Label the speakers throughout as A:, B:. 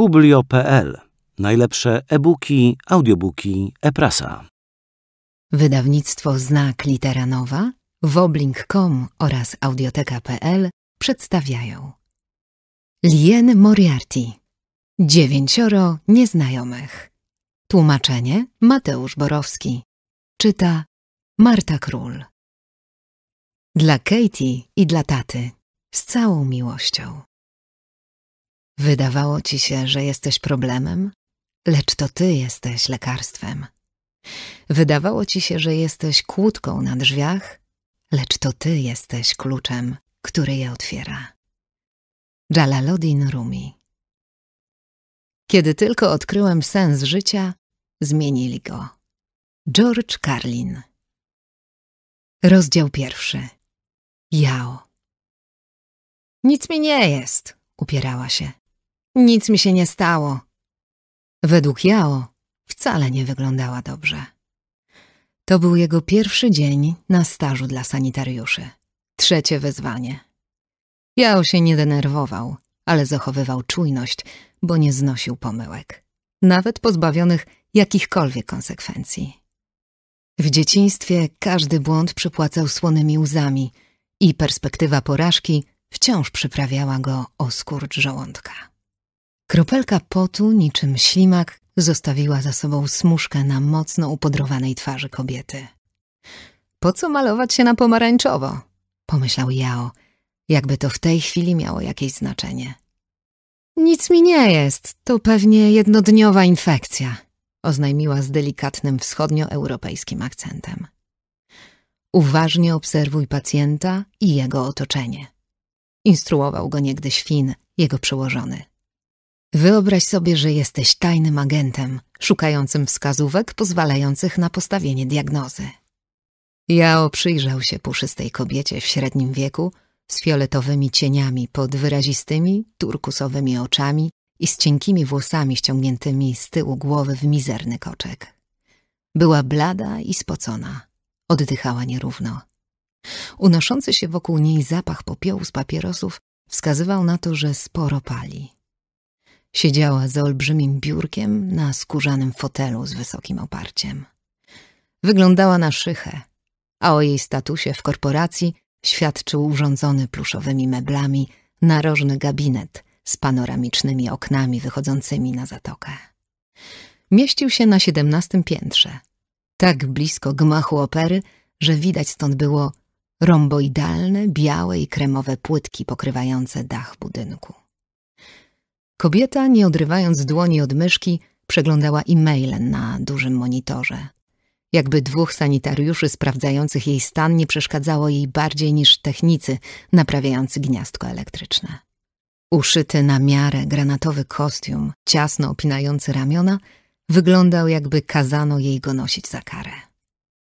A: Publio.pl. Najlepsze e-booki, audiobooki, e-prasa. Wydawnictwo Znak Litera Nowa, Wobling.com oraz audioteka.pl przedstawiają Lien Moriarty Dziewięcioro nieznajomych Tłumaczenie Mateusz Borowski Czyta Marta Król Dla Katie i dla taty z całą miłością Wydawało ci się, że jesteś problemem, lecz to ty jesteś lekarstwem. Wydawało ci się, że jesteś kłódką na drzwiach, lecz to ty jesteś kluczem, który je otwiera. Jalaluddin Rumi Kiedy tylko odkryłem sens życia, zmienili go. George Carlin Rozdział pierwszy Jao Nic mi nie jest, upierała się. Nic mi się nie stało. Według Jao wcale nie wyglądała dobrze. To był jego pierwszy dzień na stażu dla sanitariuszy. Trzecie wezwanie. Jao się nie denerwował, ale zachowywał czujność, bo nie znosił pomyłek. Nawet pozbawionych jakichkolwiek konsekwencji. W dzieciństwie każdy błąd przypłacał słonymi łzami i perspektywa porażki wciąż przyprawiała go o skurcz żołądka. Kropelka potu, niczym ślimak, zostawiła za sobą smuszkę na mocno upodrowanej twarzy kobiety. Po co malować się na pomarańczowo? Pomyślał Jao, jakby to w tej chwili miało jakieś znaczenie. Nic mi nie jest, to pewnie jednodniowa infekcja, oznajmiła z delikatnym wschodnioeuropejskim akcentem. Uważnie obserwuj pacjenta i jego otoczenie. Instruował go niegdyś Fin, jego przełożony. Wyobraź sobie, że jesteś tajnym agentem, szukającym wskazówek pozwalających na postawienie diagnozy. Jao przyjrzał się puszystej kobiecie w średnim wieku z fioletowymi cieniami pod wyrazistymi, turkusowymi oczami i z cienkimi włosami ściągniętymi z tyłu głowy w mizerny koczek. Była blada i spocona. Oddychała nierówno. Unoszący się wokół niej zapach popiołu z papierosów wskazywał na to, że sporo pali. Siedziała z olbrzymim biurkiem na skórzanym fotelu z wysokim oparciem. Wyglądała na szychę, a o jej statusie w korporacji świadczył urządzony pluszowymi meblami narożny gabinet z panoramicznymi oknami wychodzącymi na zatokę. Mieścił się na siedemnastym piętrze, tak blisko gmachu opery, że widać stąd było romboidalne, białe i kremowe płytki pokrywające dach budynku. Kobieta, nie odrywając dłoni od myszki, przeglądała e-maile na dużym monitorze. Jakby dwóch sanitariuszy sprawdzających jej stan nie przeszkadzało jej bardziej niż technicy naprawiający gniazdko elektryczne. Uszyty na miarę granatowy kostium, ciasno opinający ramiona, wyglądał jakby kazano jej go nosić za karę.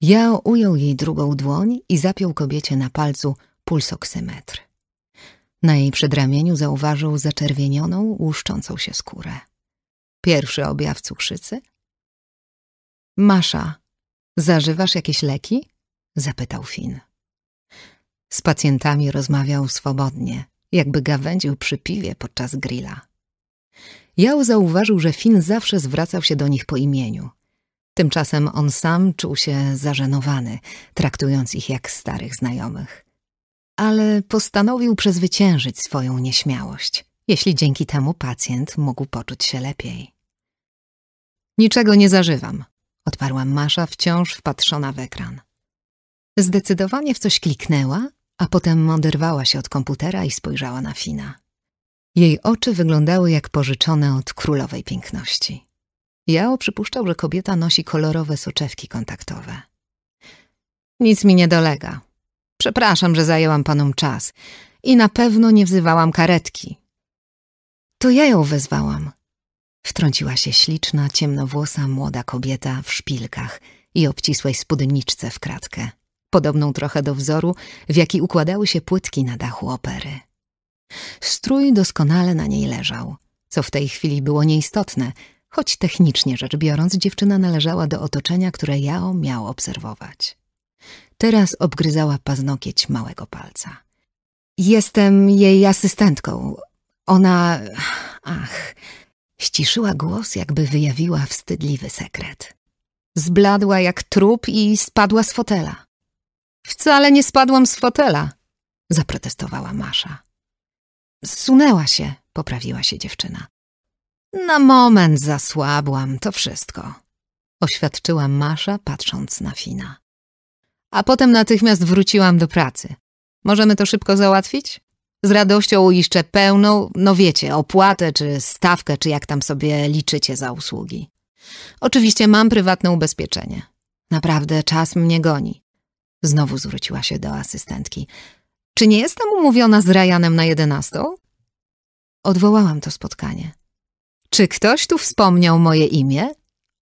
A: Jao ujął jej drugą dłoń i zapiął kobiecie na palcu pulsoksymetr. Na jej przedramieniu zauważył zaczerwienioną, łuszczącą się skórę. Pierwszy objaw cukrzycy? Masza, zażywasz jakieś leki? Zapytał Fin. Z pacjentami rozmawiał swobodnie, jakby gawędził przy piwie podczas grilla. Jał zauważył, że Fin zawsze zwracał się do nich po imieniu. Tymczasem on sam czuł się zażenowany, traktując ich jak starych znajomych ale postanowił przezwyciężyć swoją nieśmiałość, jeśli dzięki temu pacjent mógł poczuć się lepiej. Niczego nie zażywam, odparła Masza, wciąż wpatrzona w ekran. Zdecydowanie w coś kliknęła, a potem oderwała się od komputera i spojrzała na Fina. Jej oczy wyglądały jak pożyczone od królowej piękności. Jao przypuszczał, że kobieta nosi kolorowe soczewki kontaktowe. Nic mi nie dolega, Przepraszam, że zajęłam panom czas. I na pewno nie wzywałam karetki. To ja ją wezwałam. Wtrąciła się śliczna, ciemnowłosa młoda kobieta w szpilkach i obcisłej spódniczce w kratkę, podobną trochę do wzoru, w jaki układały się płytki na dachu opery. Strój doskonale na niej leżał, co w tej chwili było nieistotne, choć technicznie rzecz biorąc dziewczyna należała do otoczenia, które Jao miał obserwować. Teraz obgryzała paznokieć małego palca. Jestem jej asystentką. Ona... Ach... Ściszyła głos, jakby wyjawiła wstydliwy sekret. Zbladła jak trup i spadła z fotela. Wcale nie spadłam z fotela, zaprotestowała Masza. Zsunęła się, poprawiła się dziewczyna. Na moment zasłabłam, to wszystko, oświadczyła Masza, patrząc na Fina a potem natychmiast wróciłam do pracy. Możemy to szybko załatwić? Z radością uiszczę pełną, no wiecie, opłatę czy stawkę, czy jak tam sobie liczycie za usługi. Oczywiście mam prywatne ubezpieczenie. Naprawdę czas mnie goni. Znowu zwróciła się do asystentki. Czy nie jestem umówiona z Ryanem na jedenastą? Odwołałam to spotkanie. Czy ktoś tu wspomniał moje imię?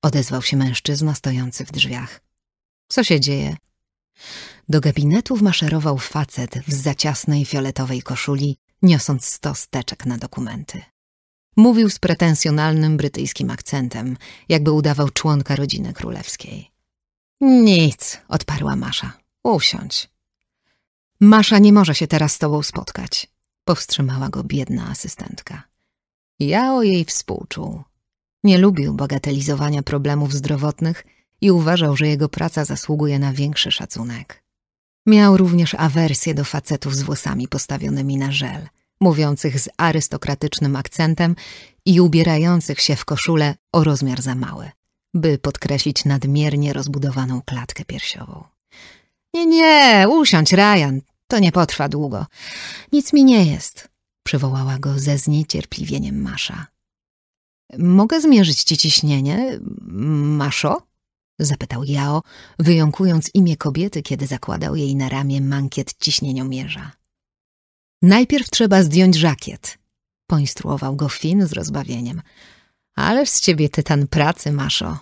A: Odezwał się mężczyzna stojący w drzwiach. Co się dzieje? Do gabinetu maszerował facet w zaciasnej fioletowej koszuli, niosąc stos teczek na dokumenty. Mówił z pretensjonalnym brytyjskim akcentem, jakby udawał członka rodziny królewskiej. Nic, odparła Masza. Usiądź. Masza nie może się teraz z tobą spotkać, powstrzymała go biedna asystentka. Ja o jej współczuł. Nie lubił bagatelizowania problemów zdrowotnych – i uważał, że jego praca zasługuje na większy szacunek. Miał również awersję do facetów z włosami postawionymi na żel, mówiących z arystokratycznym akcentem i ubierających się w koszule o rozmiar za mały, by podkreślić nadmiernie rozbudowaną klatkę piersiową. Nie, nie, usiądź, Ryan, to nie potrwa długo. Nic mi nie jest, przywołała go ze zniecierpliwieniem Masza. Mogę zmierzyć ci ciśnienie, Maszo? Zapytał Jao, wyjąkując imię kobiety, kiedy zakładał jej na ramię mankiet ciśnieniomierza. Najpierw trzeba zdjąć żakiet, poinstruował go Finn z rozbawieniem. Ależ z ciebie tytan pracy, Maszo.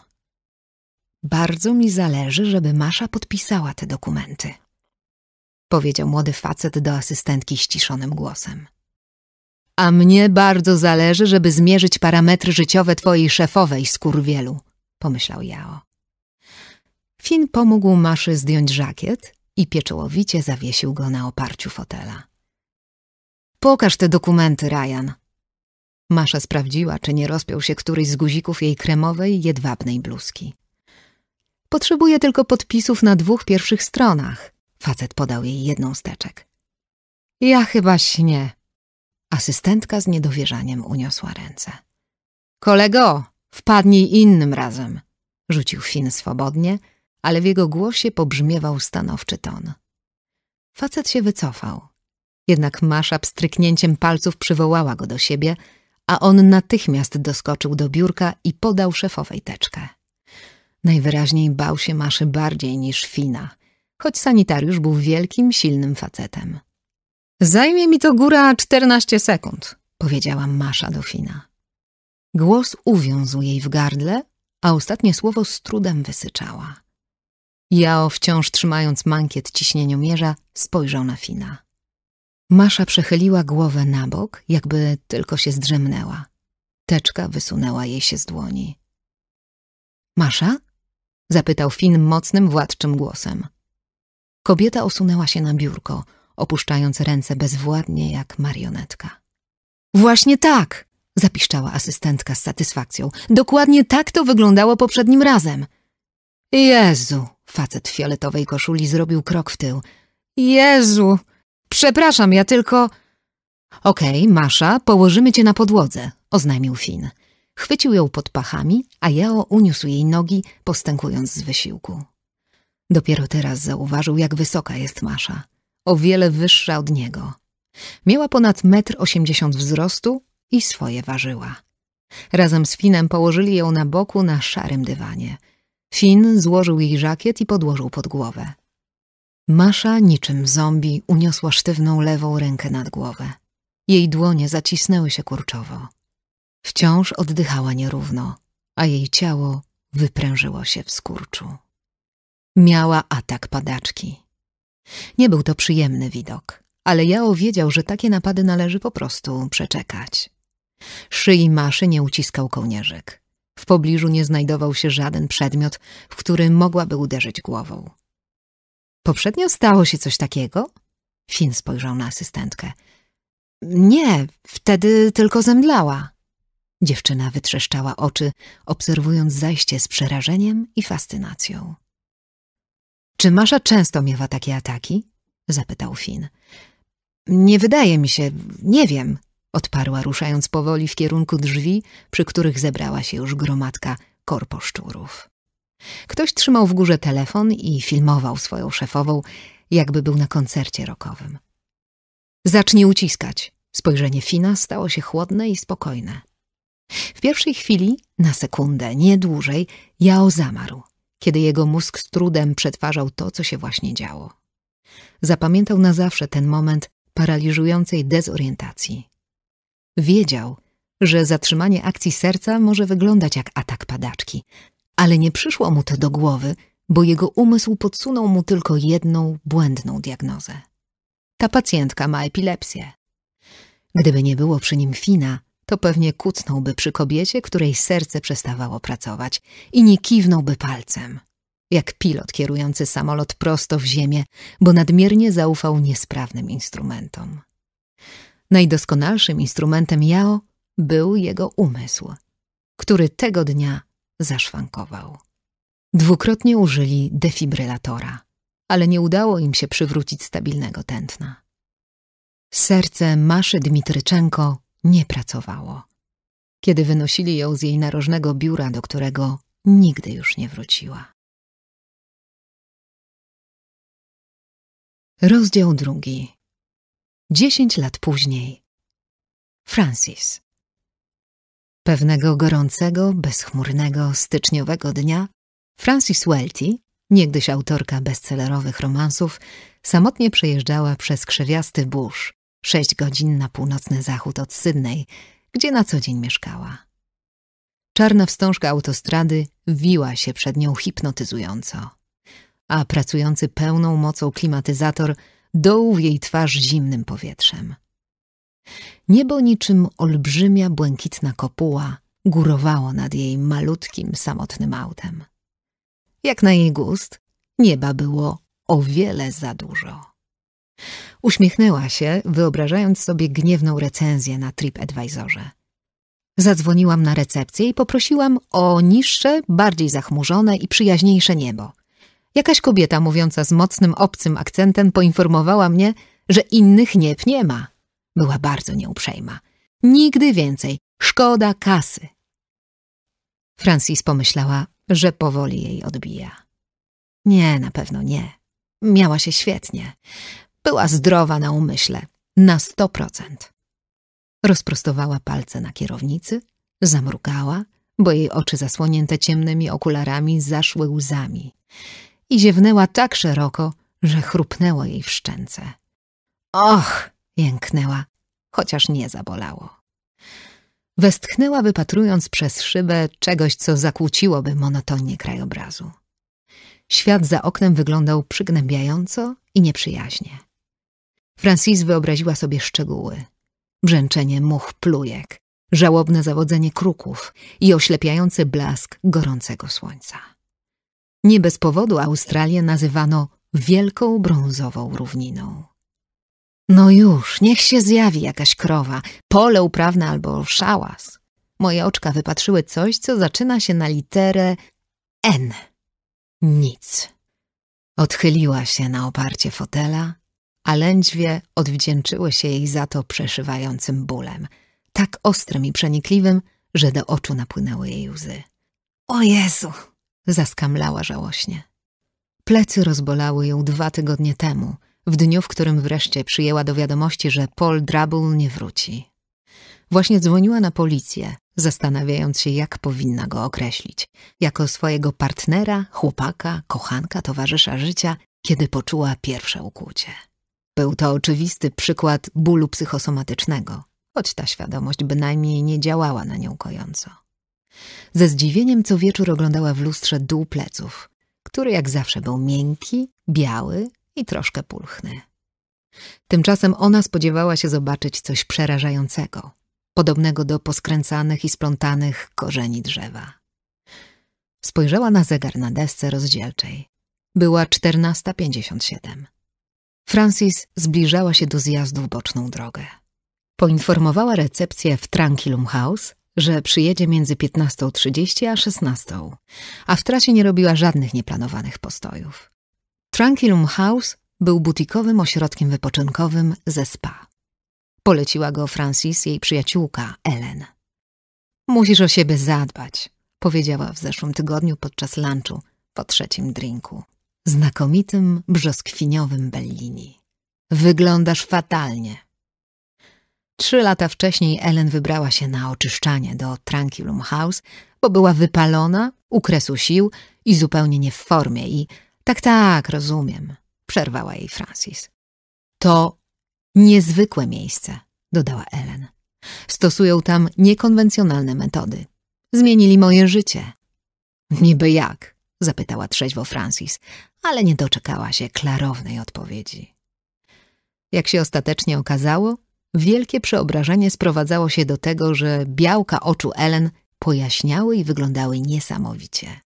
A: Bardzo mi zależy, żeby Masza podpisała te dokumenty, powiedział młody facet do asystentki ściszonym głosem. A mnie bardzo zależy, żeby zmierzyć parametry życiowe twojej szefowej, skurwielu, pomyślał Jao. Fin pomógł Maszy zdjąć żakiet i pieczołowicie zawiesił go na oparciu fotela. Pokaż te dokumenty, Ryan. Masza sprawdziła, czy nie rozpiął się któryś z guzików jej kremowej, jedwabnej bluzki. Potrzebuje tylko podpisów na dwóch pierwszych stronach. Facet podał jej jedną steczek. Ja chyba śnię. Asystentka z niedowierzaniem uniosła ręce. Kolego, wpadnij innym razem, rzucił Fin swobodnie ale w jego głosie pobrzmiewał stanowczy ton. Facet się wycofał. Jednak Masza pstryknięciem palców przywołała go do siebie, a on natychmiast doskoczył do biurka i podał szefowej teczkę. Najwyraźniej bał się Maszy bardziej niż Fina, choć sanitariusz był wielkim, silnym facetem. Zajmie mi to góra 14 sekund, powiedziała Masza do Fina. Głos uwiązł jej w gardle, a ostatnie słowo z trudem wysyczała. Jao, wciąż trzymając mankiet ciśnieniomierza, spojrzał na Fina. Masza przechyliła głowę na bok, jakby tylko się zdrzemnęła. Teczka wysunęła jej się z dłoni. Masza? zapytał Fin mocnym, władczym głosem. Kobieta osunęła się na biurko, opuszczając ręce bezwładnie jak marionetka. Właśnie tak! zapiszczała asystentka z satysfakcją. Dokładnie tak to wyglądało poprzednim razem. Jezu! Facet w fioletowej koszuli zrobił krok w tył. Jezu! Przepraszam, ja tylko... Okej, okay, Masza, położymy cię na podłodze, oznajmił Fin. Chwycił ją pod pachami, a Jao uniósł jej nogi, postękując z wysiłku. Dopiero teraz zauważył, jak wysoka jest Masza. O wiele wyższa od niego. Miała ponad metr osiemdziesiąt wzrostu i swoje ważyła. Razem z Finem położyli ją na boku na szarym dywanie – Finn złożył jej żakiet i podłożył pod głowę. Masza, niczym zombie, uniosła sztywną lewą rękę nad głowę. Jej dłonie zacisnęły się kurczowo. Wciąż oddychała nierówno, a jej ciało wyprężyło się w skurczu. Miała atak padaczki. Nie był to przyjemny widok, ale Jao wiedział, że takie napady należy po prostu przeczekać. Szyi Maszy nie uciskał kołnierzyk. W pobliżu nie znajdował się żaden przedmiot, w który mogłaby uderzyć głową. Poprzednio stało się coś takiego? Finn spojrzał na asystentkę. Nie, wtedy tylko zemdlała. Dziewczyna wytrzeszczała oczy, obserwując zajście z przerażeniem i fascynacją. Czy Masza często miewa takie ataki? zapytał Finn. Nie wydaje mi się, nie wiem, odparła, ruszając powoli w kierunku drzwi, przy których zebrała się już gromadka korposzczurów. Ktoś trzymał w górze telefon i filmował swoją szefową, jakby był na koncercie rokowym. Zacznij uciskać. Spojrzenie Fina stało się chłodne i spokojne. W pierwszej chwili, na sekundę, nie dłużej, Jao zamarł, kiedy jego mózg z trudem przetwarzał to, co się właśnie działo. Zapamiętał na zawsze ten moment paraliżującej dezorientacji, Wiedział, że zatrzymanie akcji serca może wyglądać jak atak padaczki, ale nie przyszło mu to do głowy, bo jego umysł podsunął mu tylko jedną błędną diagnozę. Ta pacjentka ma epilepsję. Gdyby nie było przy nim Fina, to pewnie kucnąłby przy kobiecie, której serce przestawało pracować i nie kiwnąłby palcem, jak pilot kierujący samolot prosto w ziemię, bo nadmiernie zaufał niesprawnym instrumentom. Najdoskonalszym instrumentem Jao był jego umysł, który tego dnia zaszwankował. Dwukrotnie użyli defibrylatora, ale nie udało im się przywrócić stabilnego tętna. Serce Maszy Dmitryczenko nie pracowało, kiedy wynosili ją z jej narożnego biura, do którego nigdy już nie wróciła. Rozdział drugi Dziesięć lat później. Francis. Pewnego gorącego, bezchmurnego, styczniowego dnia Francis Welty, niegdyś autorka bestsellerowych romansów, samotnie przejeżdżała przez krzewiasty burz, sześć godzin na północny zachód od Sydney, gdzie na co dzień mieszkała. Czarna wstążka autostrady wiła się przed nią hipnotyzująco, a pracujący pełną mocą klimatyzator – dołów jej twarz zimnym powietrzem. Niebo niczym olbrzymia, błękitna kopuła górowało nad jej malutkim, samotnym autem. Jak na jej gust, nieba było o wiele za dużo. Uśmiechnęła się, wyobrażając sobie gniewną recenzję na TripAdvisorze. Zadzwoniłam na recepcję i poprosiłam o niższe, bardziej zachmurzone i przyjaźniejsze niebo. Jakaś kobieta mówiąca z mocnym, obcym akcentem poinformowała mnie, że innych niep nie ma. Była bardzo nieuprzejma. Nigdy więcej. Szkoda kasy. Francis pomyślała, że powoli jej odbija. Nie, na pewno nie. Miała się świetnie. Była zdrowa na umyśle. Na sto procent. Rozprostowała palce na kierownicy, zamrukała, bo jej oczy zasłonięte ciemnymi okularami zaszły łzami i ziewnęła tak szeroko, że chrupnęło jej w szczęce. Och! jęknęła, chociaż nie zabolało. Westchnęła wypatrując przez szybę czegoś, co zakłóciłoby monotonię krajobrazu. Świat za oknem wyglądał przygnębiająco i nieprzyjaźnie. Francis wyobraziła sobie szczegóły. Brzęczenie much plujek, żałobne zawodzenie kruków i oślepiający blask gorącego słońca. Nie bez powodu Australię nazywano wielką brązową równiną. No już, niech się zjawi jakaś krowa, pole uprawne albo szałas. Moje oczka wypatrzyły coś, co zaczyna się na literę N. Nic. Odchyliła się na oparcie fotela, a lędźwie odwdzięczyły się jej za to przeszywającym bólem, tak ostrym i przenikliwym, że do oczu napłynęły jej łzy. O Jezu! Zaskamlała żałośnie. Plecy rozbolały ją dwa tygodnie temu, w dniu, w którym wreszcie przyjęła do wiadomości, że Paul Drabble nie wróci. Właśnie dzwoniła na policję, zastanawiając się, jak powinna go określić. Jako swojego partnera, chłopaka, kochanka, towarzysza życia, kiedy poczuła pierwsze ukłucie. Był to oczywisty przykład bólu psychosomatycznego, choć ta świadomość bynajmniej nie działała na nią kojąco. Ze zdziwieniem co wieczór oglądała w lustrze dół pleców, który jak zawsze był miękki, biały i troszkę pulchny. Tymczasem ona spodziewała się zobaczyć coś przerażającego, podobnego do poskręcanych i splątanych korzeni drzewa. Spojrzała na zegar na desce rozdzielczej. Była 14.57. Francis zbliżała się do zjazdu w boczną drogę. Poinformowała recepcję w Tranquilum House, że przyjedzie między 15.30 a 16.00, a w trasie nie robiła żadnych nieplanowanych postojów. Tranquilum House był butikowym ośrodkiem wypoczynkowym ze spa. Poleciła go Francis, jej przyjaciółka, Ellen. Musisz o siebie zadbać, powiedziała w zeszłym tygodniu podczas lunchu po trzecim drinku. Znakomitym brzoskwiniowym Bellini. Wyglądasz fatalnie. Trzy lata wcześniej Ellen wybrała się na oczyszczanie do Tranquilum House, bo była wypalona, u kresu sił i zupełnie nie w formie i tak, tak, rozumiem, przerwała jej Francis. To niezwykłe miejsce, dodała Ellen. Stosują tam niekonwencjonalne metody. Zmienili moje życie. Niby jak? zapytała trzeźwo Francis, ale nie doczekała się klarownej odpowiedzi. Jak się ostatecznie okazało, Wielkie przeobrażenie sprowadzało się do tego, że białka oczu Ellen pojaśniały i wyglądały niesamowicie.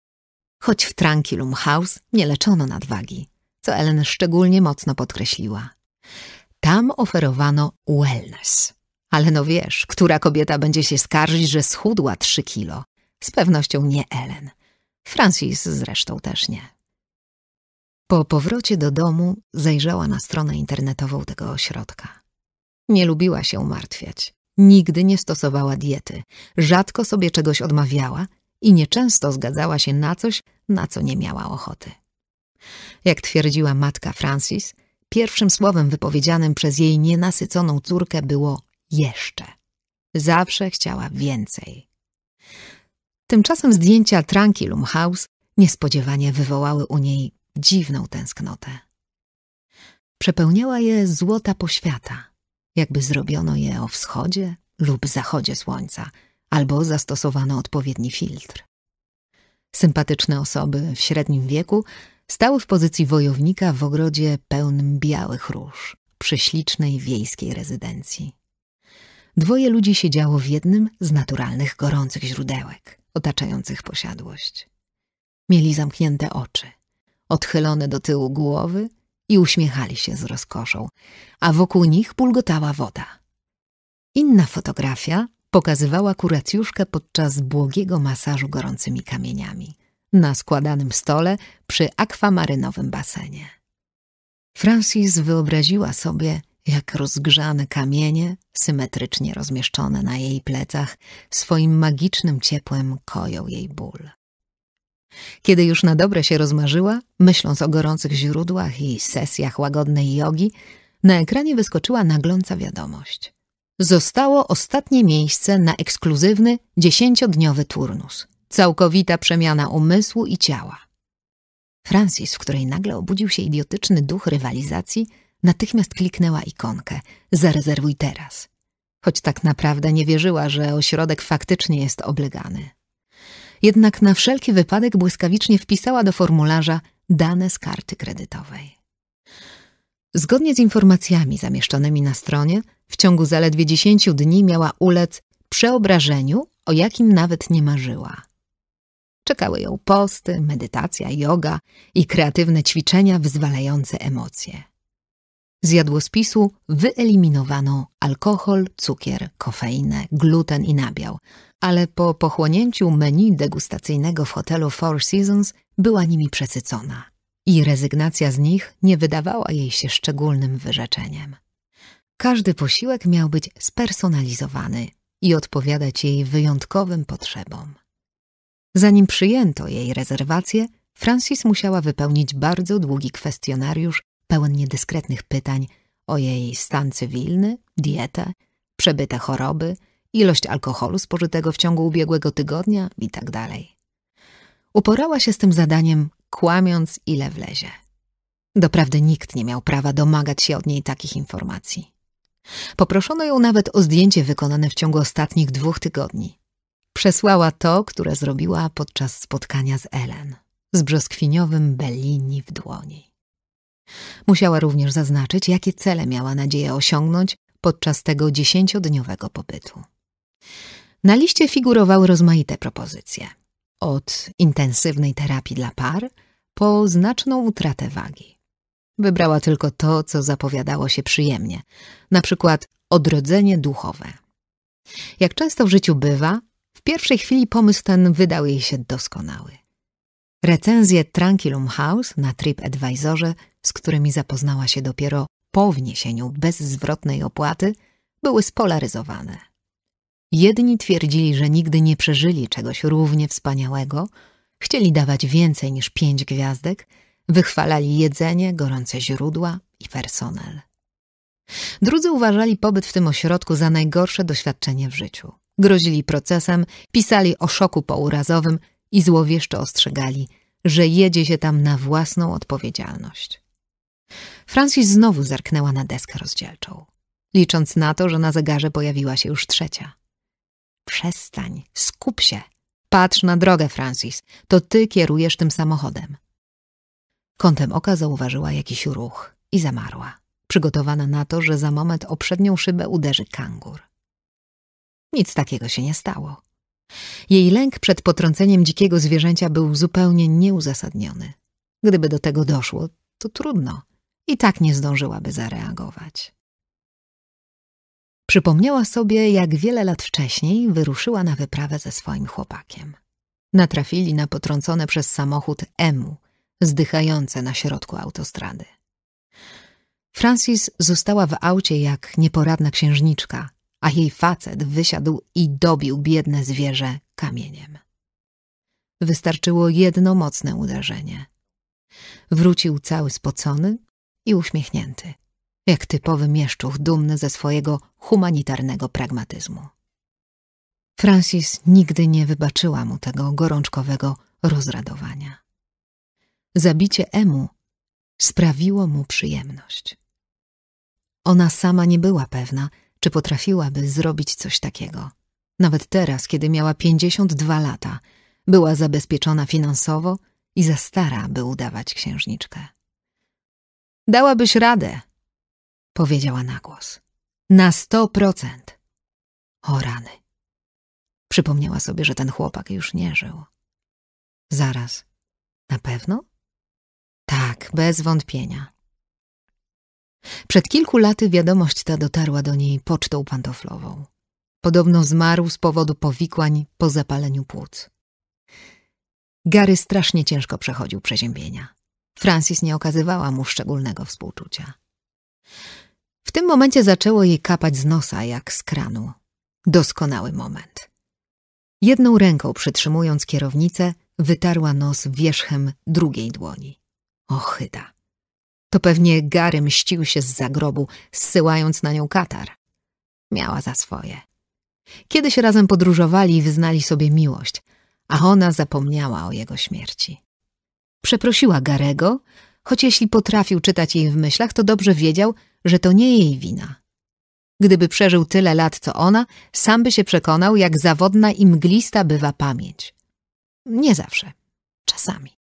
A: Choć w Tranquilum House nie leczono nadwagi, co Ellen szczególnie mocno podkreśliła. Tam oferowano wellness. Ale no wiesz, która kobieta będzie się skarżyć, że schudła trzy kilo? Z pewnością nie Ellen. Francis zresztą też nie. Po powrocie do domu zajrzała na stronę internetową tego ośrodka. Nie lubiła się martwiać. Nigdy nie stosowała diety, rzadko sobie czegoś odmawiała i nieczęsto zgadzała się na coś, na co nie miała ochoty. Jak twierdziła matka Francis, pierwszym słowem wypowiedzianym przez jej nienasyconą córkę było jeszcze. Zawsze chciała więcej. Tymczasem zdjęcia Tranquilum House niespodziewanie wywołały u niej dziwną tęsknotę. Przepełniała je złota poświata – jakby zrobiono je o wschodzie lub zachodzie słońca, albo zastosowano odpowiedni filtr. Sympatyczne osoby w średnim wieku stały w pozycji wojownika w ogrodzie pełnym białych róż, przy ślicznej wiejskiej rezydencji. Dwoje ludzi siedziało w jednym z naturalnych gorących źródełek otaczających posiadłość. Mieli zamknięte oczy, odchylone do tyłu głowy i uśmiechali się z rozkoszą, a wokół nich pulgotała woda. Inna fotografia pokazywała kuracjuszkę podczas błogiego masażu gorącymi kamieniami na składanym stole przy akwamarynowym basenie. Francis wyobraziła sobie, jak rozgrzane kamienie, symetrycznie rozmieszczone na jej plecach, swoim magicznym ciepłem koją jej ból. Kiedy już na dobre się rozmarzyła, myśląc o gorących źródłach i sesjach łagodnej jogi, na ekranie wyskoczyła nagląca wiadomość. Zostało ostatnie miejsce na ekskluzywny, dziesięciodniowy turnus. Całkowita przemiana umysłu i ciała. Francis, w której nagle obudził się idiotyczny duch rywalizacji, natychmiast kliknęła ikonkę Zarezerwuj teraz. Choć tak naprawdę nie wierzyła, że ośrodek faktycznie jest oblegany jednak na wszelki wypadek błyskawicznie wpisała do formularza dane z karty kredytowej. Zgodnie z informacjami zamieszczonymi na stronie, w ciągu zaledwie 10 dni miała ulec przeobrażeniu, o jakim nawet nie marzyła. Czekały ją posty, medytacja, yoga i kreatywne ćwiczenia wyzwalające emocje. Z jadłospisu wyeliminowano alkohol, cukier, kofeinę, gluten i nabiał, ale po pochłonięciu menu degustacyjnego w hotelu Four Seasons była nimi przesycona i rezygnacja z nich nie wydawała jej się szczególnym wyrzeczeniem. Każdy posiłek miał być spersonalizowany i odpowiadać jej wyjątkowym potrzebom. Zanim przyjęto jej rezerwację, Francis musiała wypełnić bardzo długi kwestionariusz pełen niedyskretnych pytań o jej stan cywilny, dietę, przebyte choroby – ilość alkoholu spożytego w ciągu ubiegłego tygodnia itd. Tak Uporała się z tym zadaniem, kłamiąc ile wlezie. Doprawdy nikt nie miał prawa domagać się od niej takich informacji. Poproszono ją nawet o zdjęcie wykonane w ciągu ostatnich dwóch tygodni. Przesłała to, które zrobiła podczas spotkania z Ellen, z brzoskwiniowym Bellini w dłoni. Musiała również zaznaczyć, jakie cele miała nadzieję osiągnąć podczas tego dziesięciodniowego pobytu. Na liście figurowały rozmaite propozycje. Od intensywnej terapii dla par po znaczną utratę wagi. Wybrała tylko to, co zapowiadało się przyjemnie, na przykład odrodzenie duchowe. Jak często w życiu bywa, w pierwszej chwili pomysł ten wydał jej się doskonały. Recenzje Tranquilum House na TripAdvisorze, z którymi zapoznała się dopiero po wniesieniu bezzwrotnej opłaty, były spolaryzowane. Jedni twierdzili, że nigdy nie przeżyli czegoś równie wspaniałego, chcieli dawać więcej niż pięć gwiazdek, wychwalali jedzenie, gorące źródła i personel. Drudzy uważali pobyt w tym ośrodku za najgorsze doświadczenie w życiu. Grozili procesem, pisali o szoku pourazowym i złowieszczo ostrzegali, że jedzie się tam na własną odpowiedzialność. Francis znowu zerknęła na deskę rozdzielczą, licząc na to, że na zegarze pojawiła się już trzecia. Przestań, skup się. Patrz na drogę, Francis. To ty kierujesz tym samochodem. Kątem oka zauważyła jakiś ruch i zamarła, przygotowana na to, że za moment o przednią szybę uderzy kangur. Nic takiego się nie stało. Jej lęk przed potrąceniem dzikiego zwierzęcia był zupełnie nieuzasadniony. Gdyby do tego doszło, to trudno. I tak nie zdążyłaby zareagować. Przypomniała sobie, jak wiele lat wcześniej wyruszyła na wyprawę ze swoim chłopakiem. Natrafili na potrącone przez samochód Emu, zdychające na środku autostrady. Francis została w aucie jak nieporadna księżniczka, a jej facet wysiadł i dobił biedne zwierzę kamieniem. Wystarczyło jedno mocne uderzenie. Wrócił cały spocony i uśmiechnięty jak typowy mieszczuch dumny ze swojego humanitarnego pragmatyzmu. Francis nigdy nie wybaczyła mu tego gorączkowego rozradowania. Zabicie Emu sprawiło mu przyjemność. Ona sama nie była pewna, czy potrafiłaby zrobić coś takiego. Nawet teraz, kiedy miała 52 lata, była zabezpieczona finansowo i za stara, by udawać księżniczkę. Dałabyś radę, powiedziała na głos. Na sto procent. O rany. Przypomniała sobie, że ten chłopak już nie żył. Zaraz. Na pewno? Tak, bez wątpienia. Przed kilku laty wiadomość ta dotarła do niej pocztą pantoflową. Podobno zmarł z powodu powikłań po zapaleniu płuc. Gary strasznie ciężko przechodził przeziębienia. Francis nie okazywała mu szczególnego współczucia tym momencie zaczęło jej kapać z nosa jak z kranu. Doskonały moment. Jedną ręką przytrzymując kierownicę, wytarła nos wierzchem drugiej dłoni. Ochyda. To pewnie Gary mścił się z zagrobu, zsyłając na nią katar. Miała za swoje. Kiedyś razem podróżowali i wyznali sobie miłość, a ona zapomniała o jego śmierci. Przeprosiła Garego, choć jeśli potrafił czytać jej w myślach, to dobrze wiedział, że to nie jej wina. Gdyby przeżył tyle lat co ona, sam by się przekonał, jak zawodna i mglista bywa pamięć. Nie zawsze. Czasami.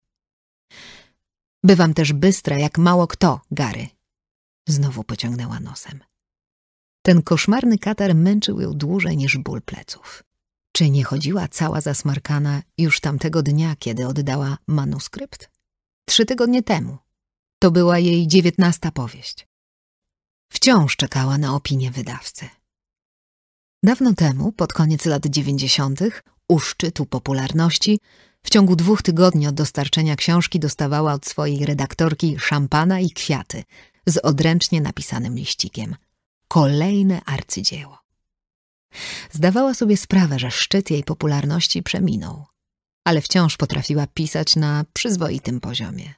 A: Bywam też bystra, jak mało kto, Gary. Znowu pociągnęła nosem. Ten koszmarny katar męczył ją dłużej niż ból pleców. Czy nie chodziła cała zasmarkana już tamtego dnia, kiedy oddała manuskrypt? Trzy tygodnie temu. To była jej dziewiętnasta powieść. Wciąż czekała na opinię wydawcy. Dawno temu, pod koniec lat dziewięćdziesiątych, u szczytu popularności, w ciągu dwóch tygodni od dostarczenia książki dostawała od swojej redaktorki szampana i kwiaty z odręcznie napisanym liścikiem. Kolejne arcydzieło. Zdawała sobie sprawę, że szczyt jej popularności przeminął, ale wciąż potrafiła pisać na przyzwoitym poziomie.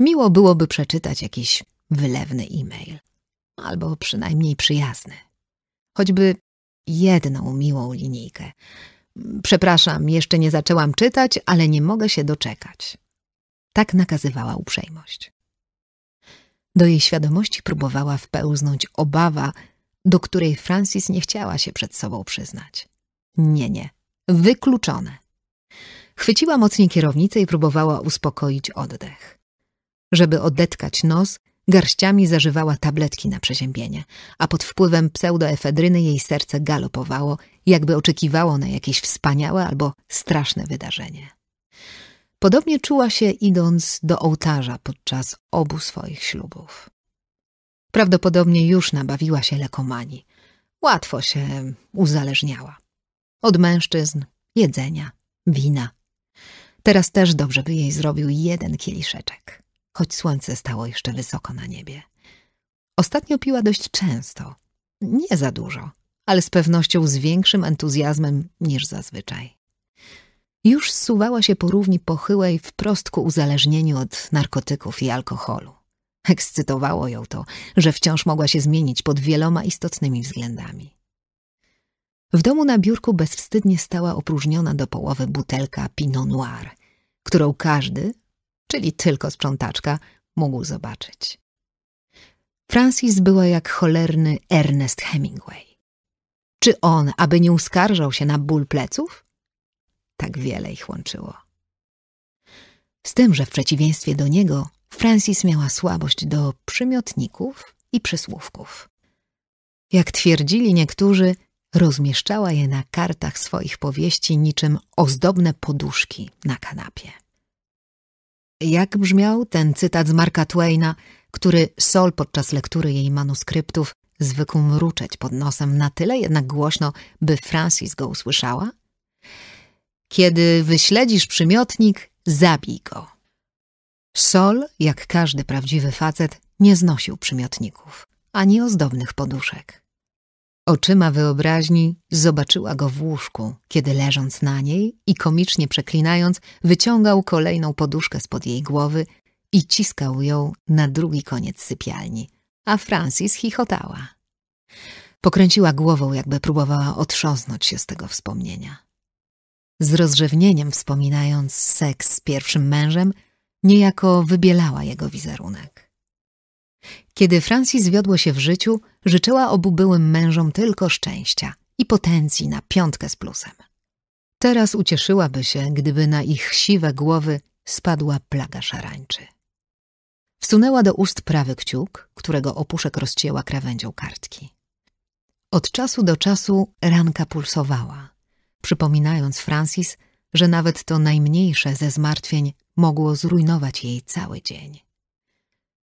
A: Miło byłoby przeczytać jakiś wylewny e-mail, albo przynajmniej przyjazny. Choćby jedną miłą linijkę. Przepraszam, jeszcze nie zaczęłam czytać, ale nie mogę się doczekać. Tak nakazywała uprzejmość. Do jej świadomości próbowała wpełznąć obawa, do której Francis nie chciała się przed sobą przyznać. Nie, nie, wykluczone. Chwyciła mocniej kierownicę i próbowała uspokoić oddech. Żeby odetkać nos, garściami zażywała tabletki na przeziębienie, a pod wpływem pseudoefedryny jej serce galopowało, jakby oczekiwało na jakieś wspaniałe albo straszne wydarzenie. Podobnie czuła się idąc do ołtarza podczas obu swoich ślubów. Prawdopodobnie już nabawiła się lekomanii. Łatwo się uzależniała. Od mężczyzn, jedzenia, wina. Teraz też dobrze by jej zrobił jeden kieliszeczek choć słońce stało jeszcze wysoko na niebie. Ostatnio piła dość często, nie za dużo, ale z pewnością z większym entuzjazmem niż zazwyczaj. Już zsuwała się po równi pochyłej wprost ku uzależnieniu od narkotyków i alkoholu. Ekscytowało ją to, że wciąż mogła się zmienić pod wieloma istotnymi względami. W domu na biurku bezwstydnie stała opróżniona do połowy butelka Pinot Noir, którą każdy, czyli tylko sprzątaczka, mógł zobaczyć. Francis była jak cholerny Ernest Hemingway. Czy on, aby nie uskarżał się na ból pleców? Tak wiele ich łączyło. Z tym, że w przeciwieństwie do niego, Francis miała słabość do przymiotników i przysłówków. Jak twierdzili niektórzy, rozmieszczała je na kartach swoich powieści niczym ozdobne poduszki na kanapie. Jak brzmiał ten cytat z Marka Twaina, który Sol podczas lektury jej manuskryptów zwykł mruczeć pod nosem na tyle jednak głośno, by Francis go usłyszała? Kiedy wyśledzisz przymiotnik, zabij go. Sol, jak każdy prawdziwy facet, nie znosił przymiotników, ani ozdobnych poduszek. Oczyma wyobraźni zobaczyła go w łóżku, kiedy leżąc na niej i komicznie przeklinając, wyciągał kolejną poduszkę spod jej głowy i ciskał ją na drugi koniec sypialni, a Francis chichotała. Pokręciła głową, jakby próbowała otrząsnąć się z tego wspomnienia. Z rozrzewnieniem wspominając seks z pierwszym mężem, niejako wybielała jego wizerunek. Kiedy Francis wiodło się w życiu, Życzyła obu byłym mężom tylko szczęścia i potencji na piątkę z plusem. Teraz ucieszyłaby się, gdyby na ich siwe głowy spadła plaga szarańczy. Wsunęła do ust prawy kciuk, którego opuszek rozcięła krawędzią kartki. Od czasu do czasu ranka pulsowała, przypominając Francis, że nawet to najmniejsze ze zmartwień mogło zrujnować jej cały dzień.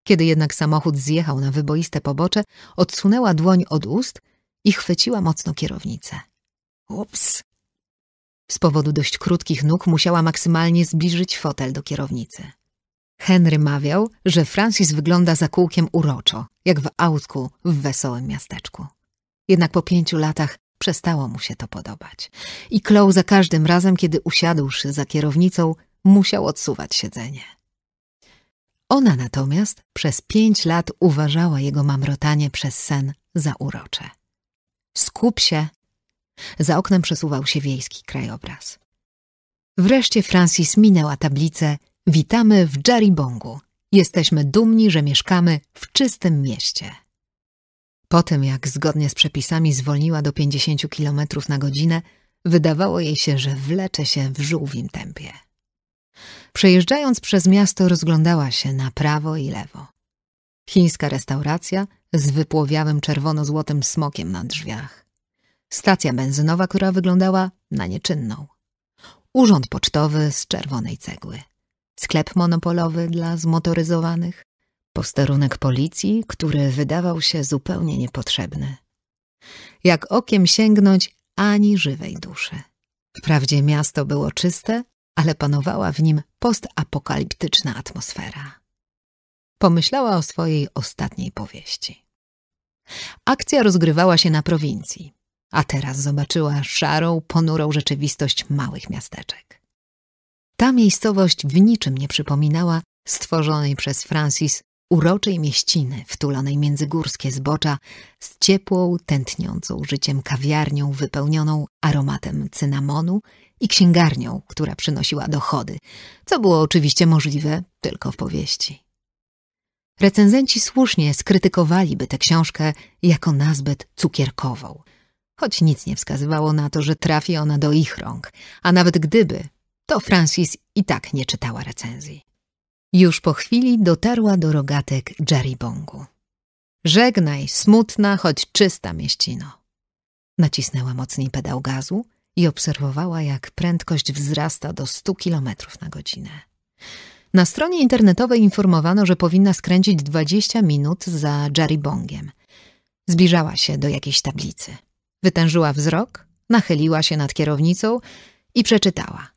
A: Kiedy jednak samochód zjechał na wyboiste pobocze, odsunęła dłoń od ust i chwyciła mocno kierownicę. Ups! Z powodu dość krótkich nóg musiała maksymalnie zbliżyć fotel do kierownicy. Henry mawiał, że Francis wygląda za kółkiem uroczo, jak w autku w wesołym miasteczku. Jednak po pięciu latach przestało mu się to podobać. I Chloe za każdym razem, kiedy usiadłszy za kierownicą, musiał odsuwać siedzenie. Ona natomiast przez pięć lat uważała jego mamrotanie przez sen za urocze. Skup się! Za oknem przesuwał się wiejski krajobraz. Wreszcie Francis minęła tablicę Witamy w Jaribongu. Jesteśmy dumni, że mieszkamy w czystym mieście. Po tym, jak zgodnie z przepisami zwolniła do 50 km na godzinę, wydawało jej się, że wlecze się w żółwim tempie. Przejeżdżając przez miasto rozglądała się na prawo i lewo. Chińska restauracja z wypłowiałym czerwono-złotym smokiem na drzwiach. Stacja benzynowa, która wyglądała na nieczynną. Urząd pocztowy z czerwonej cegły. Sklep monopolowy dla zmotoryzowanych. Posterunek policji, który wydawał się zupełnie niepotrzebny. Jak okiem sięgnąć ani żywej duszy. Wprawdzie miasto było czyste, ale panowała w nim postapokaliptyczna atmosfera. Pomyślała o swojej ostatniej powieści. Akcja rozgrywała się na prowincji, a teraz zobaczyła szarą, ponurą rzeczywistość małych miasteczek. Ta miejscowość w niczym nie przypominała stworzonej przez Francis uroczej mieściny wtulonej między górskie zbocza z ciepłą, tętniącą życiem kawiarnią wypełnioną aromatem cynamonu i księgarnią, która przynosiła dochody, co było oczywiście możliwe tylko w powieści. Recenzenci słusznie skrytykowaliby tę książkę jako nazbyt cukierkową, choć nic nie wskazywało na to, że trafi ona do ich rąk, a nawet gdyby, to Francis i tak nie czytała recenzji. Już po chwili dotarła do rogatek Bongu. Żegnaj, smutna, choć czysta mieścino. Nacisnęła mocniej pedał gazu i obserwowała, jak prędkość wzrasta do 100 km na godzinę. Na stronie internetowej informowano, że powinna skręcić 20 minut za Bongiem. Zbliżała się do jakiejś tablicy. Wytężyła wzrok, nachyliła się nad kierownicą i przeczytała.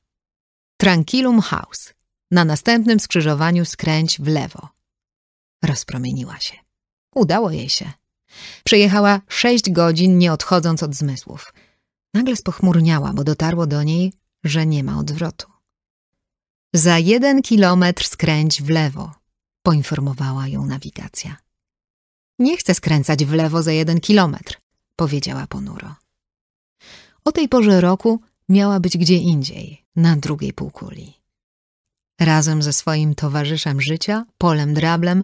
A: Tranquilum House – na następnym skrzyżowaniu skręć w lewo. Rozpromieniła się. Udało jej się. Przejechała sześć godzin, nie odchodząc od zmysłów. Nagle spochmurniała, bo dotarło do niej, że nie ma odwrotu. Za jeden kilometr skręć w lewo, poinformowała ją nawigacja. Nie chcę skręcać w lewo za jeden kilometr, powiedziała ponuro. O tej porze roku miała być gdzie indziej, na drugiej półkuli. Razem ze swoim towarzyszem życia, Polem Drablem,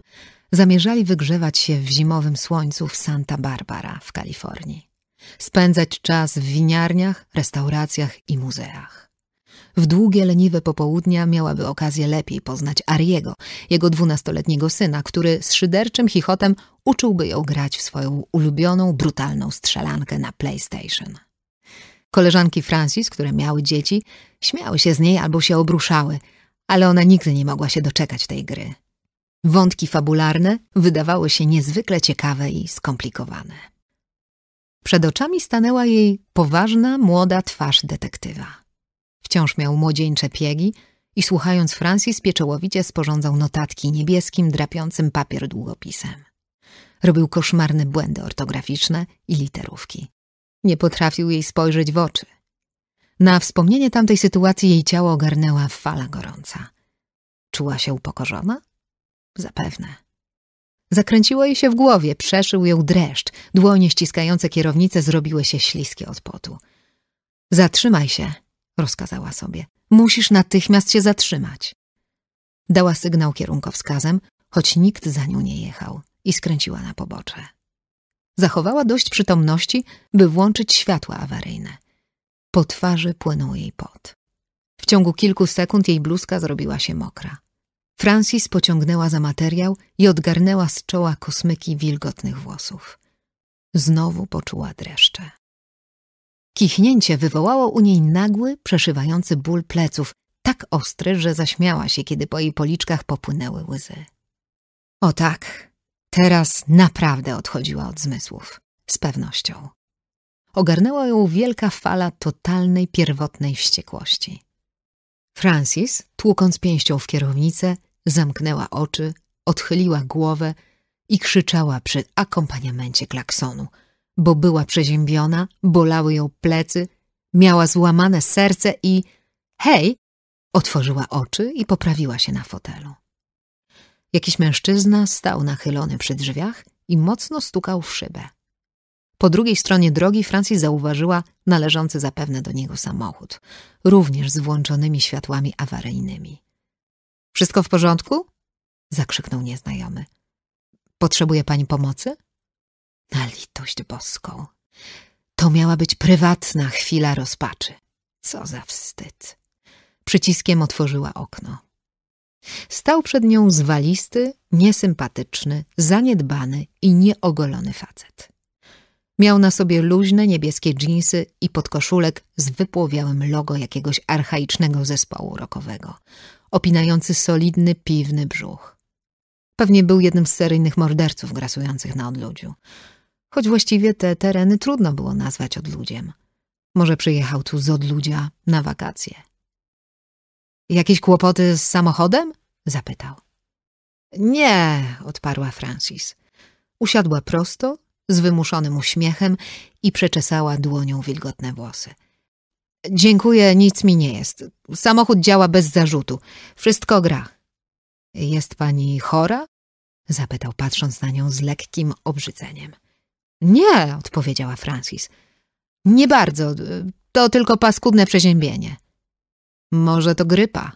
A: zamierzali wygrzewać się w zimowym słońcu w Santa Barbara w Kalifornii. Spędzać czas w winiarniach, restauracjach i muzeach. W długie, leniwe popołudnia miałaby okazję lepiej poznać Ariego, jego dwunastoletniego syna, który z szyderczym chichotem uczyłby ją grać w swoją ulubioną, brutalną strzelankę na PlayStation. Koleżanki Francis, które miały dzieci, śmiały się z niej albo się obruszały – ale ona nigdy nie mogła się doczekać tej gry. Wątki fabularne wydawały się niezwykle ciekawe i skomplikowane. Przed oczami stanęła jej poważna, młoda twarz detektywa. Wciąż miał młodzieńcze piegi i słuchając Francis pieczołowicie sporządzał notatki niebieskim, drapiącym papier długopisem. Robił koszmarne błędy ortograficzne i literówki. Nie potrafił jej spojrzeć w oczy. Na wspomnienie tamtej sytuacji jej ciało ogarnęła fala gorąca. Czuła się upokorzona? Zapewne. Zakręciło jej się w głowie, przeszył ją dreszcz. Dłonie ściskające kierownicę zrobiły się śliskie od potu. Zatrzymaj się, rozkazała sobie. Musisz natychmiast się zatrzymać. Dała sygnał kierunkowskazem, choć nikt za nią nie jechał i skręciła na pobocze. Zachowała dość przytomności, by włączyć światła awaryjne. Po twarzy płynął jej pot. W ciągu kilku sekund jej bluzka zrobiła się mokra. Francis pociągnęła za materiał i odgarnęła z czoła kosmyki wilgotnych włosów. Znowu poczuła dreszcze. Kichnięcie wywołało u niej nagły, przeszywający ból pleców, tak ostry, że zaśmiała się, kiedy po jej policzkach popłynęły łzy. O tak, teraz naprawdę odchodziła od zmysłów, z pewnością ogarnęła ją wielka fala totalnej, pierwotnej wściekłości. Francis, tłukąc pięścią w kierownicę, zamknęła oczy, odchyliła głowę i krzyczała przy akompaniamencie klaksonu, bo była przeziębiona, bolały ją plecy, miała złamane serce i hej! Otworzyła oczy i poprawiła się na fotelu. Jakiś mężczyzna stał nachylony przy drzwiach i mocno stukał w szybę. Po drugiej stronie drogi Francji zauważyła należący zapewne do niego samochód, również z włączonymi światłami awaryjnymi. Wszystko w porządku? zakrzyknął nieznajomy. Potrzebuje pani pomocy? Na litość boską. To miała być prywatna chwila rozpaczy. Co za wstyd. Przyciskiem otworzyła okno. Stał przed nią zwalisty, niesympatyczny, zaniedbany i nieogolony facet. Miał na sobie luźne niebieskie dżinsy i podkoszulek z wypłowiałym logo jakiegoś archaicznego zespołu rokowego, opinający solidny, piwny brzuch. Pewnie był jednym z seryjnych morderców grasujących na odludziu. Choć właściwie te tereny trudno było nazwać odludziem. Może przyjechał tu z odludzia na wakacje. Jakieś kłopoty z samochodem? zapytał. Nie, odparła Francis. Usiadła prosto z wymuszonym uśmiechem i przeczesała dłonią wilgotne włosy. Dziękuję, nic mi nie jest. Samochód działa bez zarzutu. Wszystko gra. Jest pani chora? Zapytał, patrząc na nią z lekkim obrzydzeniem. Nie, odpowiedziała Francis. Nie bardzo, to tylko paskudne przeziębienie. Może to grypa.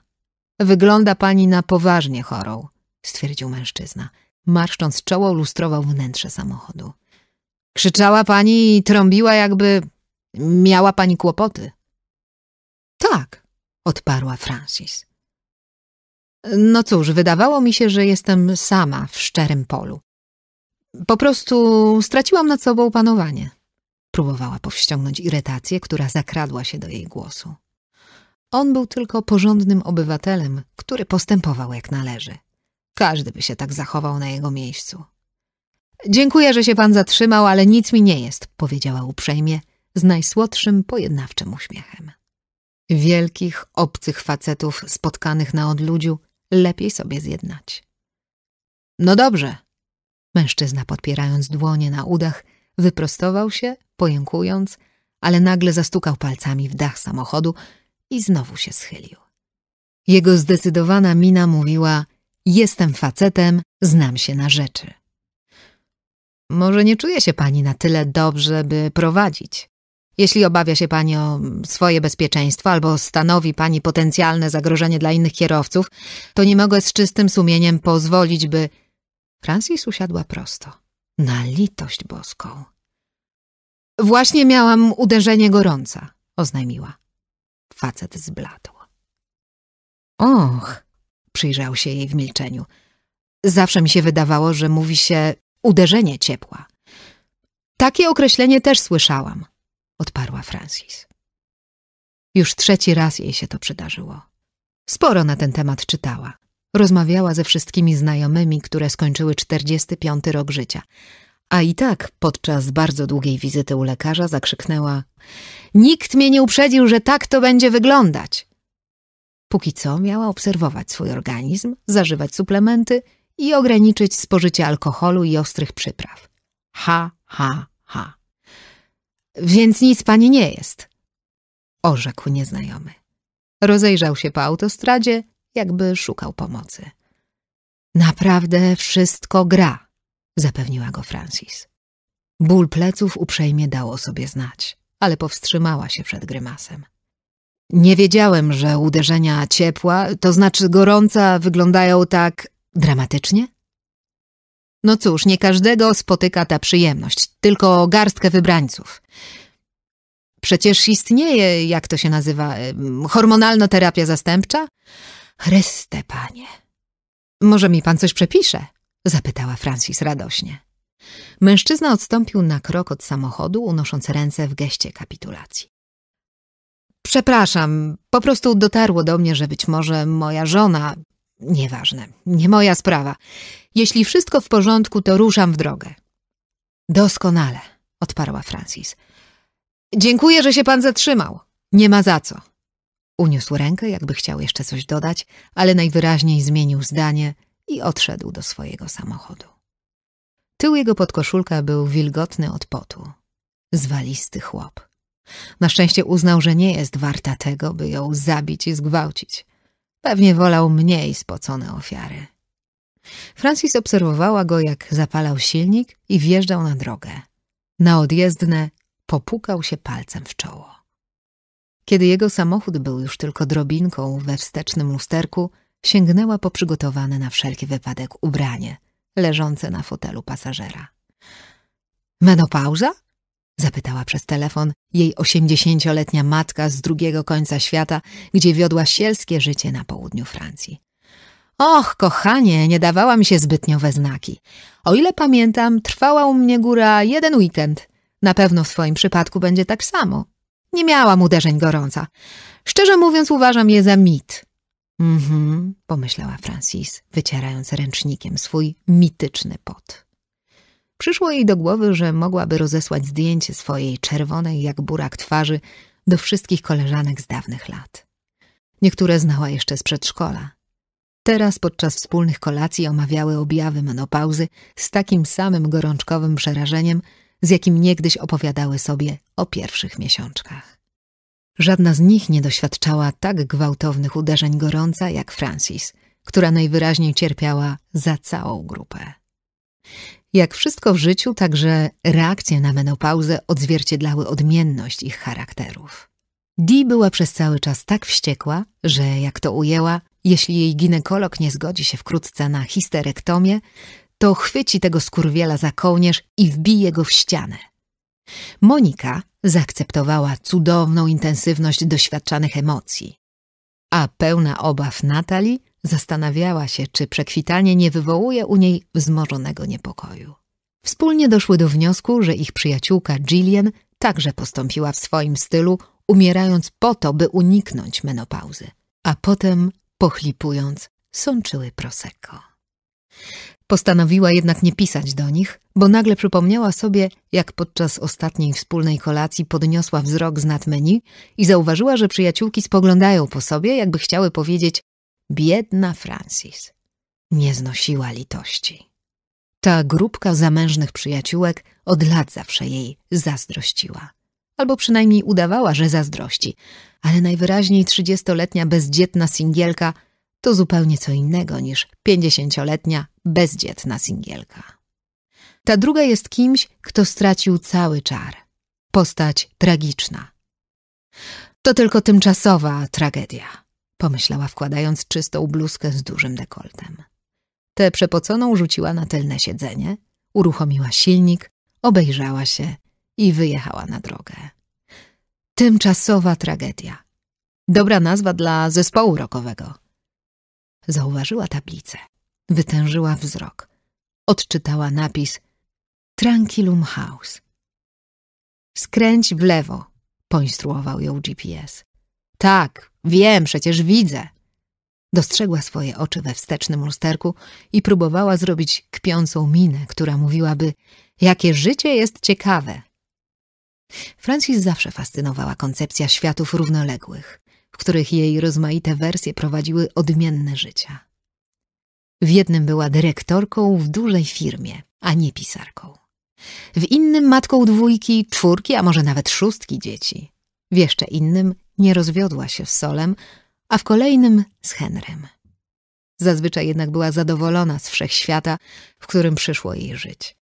A: Wygląda pani na poważnie chorą, stwierdził mężczyzna. Marszcząc czoło, lustrował wnętrze samochodu. Krzyczała pani i trąbiła, jakby miała pani kłopoty. Tak, odparła Francis. No cóż, wydawało mi się, że jestem sama w szczerym polu. Po prostu straciłam nad sobą panowanie. Próbowała powściągnąć irytację, która zakradła się do jej głosu. On był tylko porządnym obywatelem, który postępował jak należy. Każdy by się tak zachował na jego miejscu. Dziękuję, że się pan zatrzymał, ale nic mi nie jest, powiedziała uprzejmie, z najsłodszym, pojednawczym uśmiechem. Wielkich, obcych facetów spotkanych na odludziu lepiej sobie zjednać. No dobrze. Mężczyzna podpierając dłonie na udach, wyprostował się, pojękując, ale nagle zastukał palcami w dach samochodu i znowu się schylił. Jego zdecydowana mina mówiła: Jestem facetem, znam się na rzeczy. Może nie czuje się pani na tyle dobrze, by prowadzić. Jeśli obawia się pani o swoje bezpieczeństwo albo stanowi pani potencjalne zagrożenie dla innych kierowców, to nie mogę z czystym sumieniem pozwolić, by... Francis usiadła prosto. Na litość boską. Właśnie miałam uderzenie gorąca, oznajmiła. Facet zbladł. Och, przyjrzał się jej w milczeniu. Zawsze mi się wydawało, że mówi się Uderzenie ciepła. Takie określenie też słyszałam, odparła Francis. Już trzeci raz jej się to przydarzyło. Sporo na ten temat czytała. Rozmawiała ze wszystkimi znajomymi, które skończyły 45 rok życia. A i tak podczas bardzo długiej wizyty u lekarza zakrzyknęła: Nikt mnie nie uprzedził, że tak to będzie wyglądać. Póki co miała obserwować swój organizm, zażywać suplementy i ograniczyć spożycie alkoholu i ostrych przypraw. Ha, ha, ha. Więc nic pani nie jest, orzekł nieznajomy. Rozejrzał się po autostradzie, jakby szukał pomocy. Naprawdę wszystko gra, zapewniła go Francis. Ból pleców uprzejmie dał o sobie znać, ale powstrzymała się przed grymasem. Nie wiedziałem, że uderzenia ciepła, to znaczy gorąca, wyglądają tak Dramatycznie? No cóż, nie każdego spotyka ta przyjemność, tylko garstkę wybrańców. Przecież istnieje, jak to się nazywa, hormonalna terapia zastępcza? Chryste, panie. Może mi pan coś przepisze? Zapytała Francis radośnie. Mężczyzna odstąpił na krok od samochodu, unosząc ręce w geście kapitulacji. Przepraszam, po prostu dotarło do mnie, że być może moja żona Nieważne, nie moja sprawa. Jeśli wszystko w porządku, to ruszam w drogę. Doskonale, odparła Francis. Dziękuję, że się pan zatrzymał. Nie ma za co. Uniósł rękę, jakby chciał jeszcze coś dodać, ale najwyraźniej zmienił zdanie i odszedł do swojego samochodu. Tył jego podkoszulka był wilgotny od potu. Zwalisty chłop. Na szczęście uznał, że nie jest warta tego, by ją zabić i zgwałcić. Pewnie wolał mniej spocone ofiary. Francis obserwowała go, jak zapalał silnik i wjeżdżał na drogę. Na odjezdne popukał się palcem w czoło. Kiedy jego samochód był już tylko drobinką we wstecznym lusterku, sięgnęła po przygotowane na wszelki wypadek ubranie, leżące na fotelu pasażera. Menopauza? Zapytała przez telefon jej osiemdziesięcioletnia matka z drugiego końca świata, gdzie wiodła sielskie życie na południu Francji. Och, kochanie, nie dawała mi się zbytnio we znaki. O ile pamiętam, trwała u mnie góra jeden weekend. Na pewno w twoim przypadku będzie tak samo. Nie miałam uderzeń gorąca. Szczerze mówiąc, uważam je za mit. Mhm, pomyślała Francis, wycierając ręcznikiem swój mityczny pot. Przyszło jej do głowy, że mogłaby rozesłać zdjęcie swojej czerwonej jak burak twarzy do wszystkich koleżanek z dawnych lat. Niektóre znała jeszcze z przedszkola. Teraz podczas wspólnych kolacji omawiały objawy menopauzy z takim samym gorączkowym przerażeniem, z jakim niegdyś opowiadały sobie o pierwszych miesiączkach. Żadna z nich nie doświadczała tak gwałtownych uderzeń gorąca jak Francis, która najwyraźniej cierpiała za całą grupę. Jak wszystko w życiu, także reakcje na menopauzę odzwierciedlały odmienność ich charakterów. Dee była przez cały czas tak wściekła, że jak to ujęła, jeśli jej ginekolog nie zgodzi się wkrótce na histerektomię, to chwyci tego skurwiela za kołnierz i wbije go w ścianę. Monika zaakceptowała cudowną intensywność doświadczanych emocji, a pełna obaw Natali Zastanawiała się, czy przekwitanie nie wywołuje u niej wzmożonego niepokoju. Wspólnie doszły do wniosku, że ich przyjaciółka Jillian także postąpiła w swoim stylu, umierając po to, by uniknąć menopauzy, a potem, pochlipując, sączyły prosecco. Postanowiła jednak nie pisać do nich, bo nagle przypomniała sobie, jak podczas ostatniej wspólnej kolacji podniosła wzrok z nad menu i zauważyła, że przyjaciółki spoglądają po sobie, jakby chciały powiedzieć Biedna Francis. Nie znosiła litości. Ta grupka zamężnych przyjaciółek od lat zawsze jej zazdrościła. Albo przynajmniej udawała, że zazdrości, ale najwyraźniej trzydziestoletnia bezdzietna singielka to zupełnie co innego niż pięćdziesięcioletnia bezdzietna singielka. Ta druga jest kimś, kto stracił cały czar. Postać tragiczna. To tylko tymczasowa tragedia pomyślała wkładając czystą bluzkę z dużym dekoltem. Tę przepoconą rzuciła na tylne siedzenie, uruchomiła silnik, obejrzała się i wyjechała na drogę. Tymczasowa tragedia. Dobra nazwa dla zespołu rokowego. Zauważyła tablicę, wytężyła wzrok, odczytała napis Tranquilum House. Skręć w lewo, poinstruował ją GPS. Tak, wiem, przecież widzę. Dostrzegła swoje oczy we wstecznym lusterku i próbowała zrobić kpiącą minę, która mówiłaby, jakie życie jest ciekawe. Francis zawsze fascynowała koncepcja światów równoległych, w których jej rozmaite wersje prowadziły odmienne życia. W jednym była dyrektorką w dużej firmie, a nie pisarką. W innym matką dwójki, czwórki, a może nawet szóstki dzieci. W jeszcze innym nie rozwiodła się z Solem, a w kolejnym z Henrym. Zazwyczaj jednak była zadowolona z wszechświata, w którym przyszło jej żyć,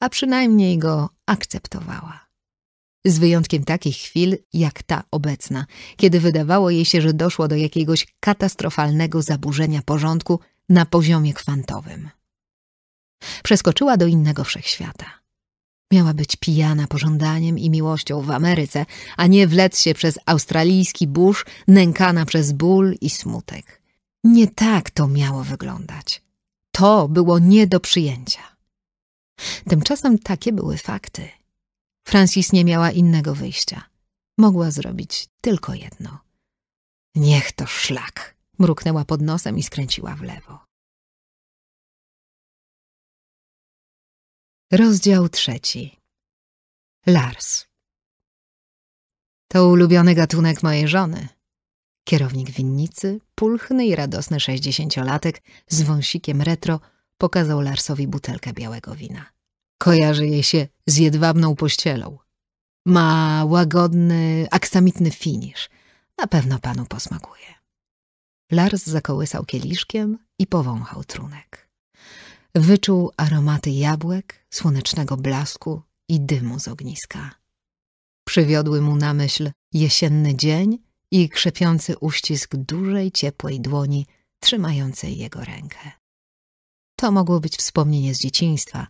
A: a przynajmniej go akceptowała. Z wyjątkiem takich chwil, jak ta obecna, kiedy wydawało jej się, że doszło do jakiegoś katastrofalnego zaburzenia porządku na poziomie kwantowym. Przeskoczyła do innego wszechświata. Miała być pijana pożądaniem i miłością w Ameryce, a nie wlec się przez australijski burz, nękana przez ból i smutek. Nie tak to miało wyglądać. To było nie do przyjęcia. Tymczasem takie były fakty. Francis nie miała innego wyjścia. Mogła zrobić tylko jedno. Niech to szlak, mruknęła pod nosem i skręciła w lewo. Rozdział trzeci. Lars. To ulubiony gatunek mojej żony. Kierownik winnicy, pulchny i radosny sześćdziesięciolatek z wąsikiem retro pokazał Larsowi butelkę białego wina. Kojarzy jej się z jedwabną pościelą. Ma łagodny, aksamitny finisz. Na pewno panu posmakuje. Lars zakołysał kieliszkiem i powąchał trunek. Wyczuł aromaty jabłek, słonecznego blasku i dymu z ogniska. Przywiodły mu na myśl jesienny dzień i krzepiący uścisk dużej, ciepłej dłoni trzymającej jego rękę. To mogło być wspomnienie z dzieciństwa,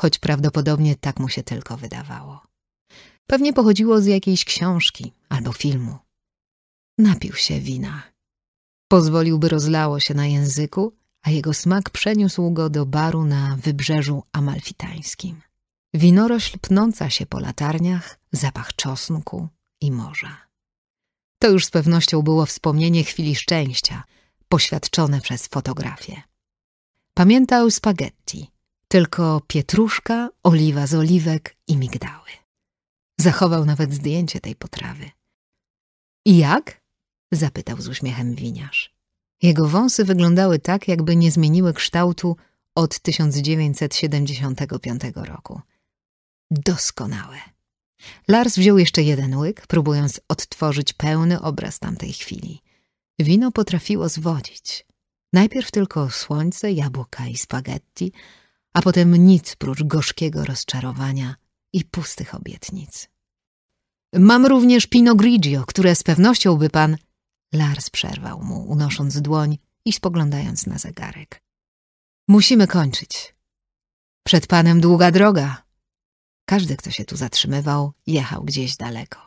A: choć prawdopodobnie tak mu się tylko wydawało. Pewnie pochodziło z jakiejś książki albo filmu. Napił się wina. Pozwoliłby rozlało się na języku a jego smak przeniósł go do baru na wybrzeżu amalfitańskim. Winorośl pnąca się po latarniach, zapach czosnku i morza. To już z pewnością było wspomnienie chwili szczęścia, poświadczone przez fotografię. Pamiętał spaghetti, tylko pietruszka, oliwa z oliwek i migdały. Zachował nawet zdjęcie tej potrawy. I jak? zapytał z uśmiechem winiarz. Jego wąsy wyglądały tak, jakby nie zmieniły kształtu od 1975 roku. Doskonałe. Lars wziął jeszcze jeden łyk, próbując odtworzyć pełny obraz tamtej chwili. Wino potrafiło zwodzić. Najpierw tylko słońce, jabłka i spaghetti, a potem nic prócz gorzkiego rozczarowania i pustych obietnic. Mam również Pinot Grigio, które z pewnością by pan Lars przerwał mu, unosząc dłoń i spoglądając na zegarek. Musimy kończyć. Przed panem długa droga. Każdy, kto się tu zatrzymywał, jechał gdzieś daleko.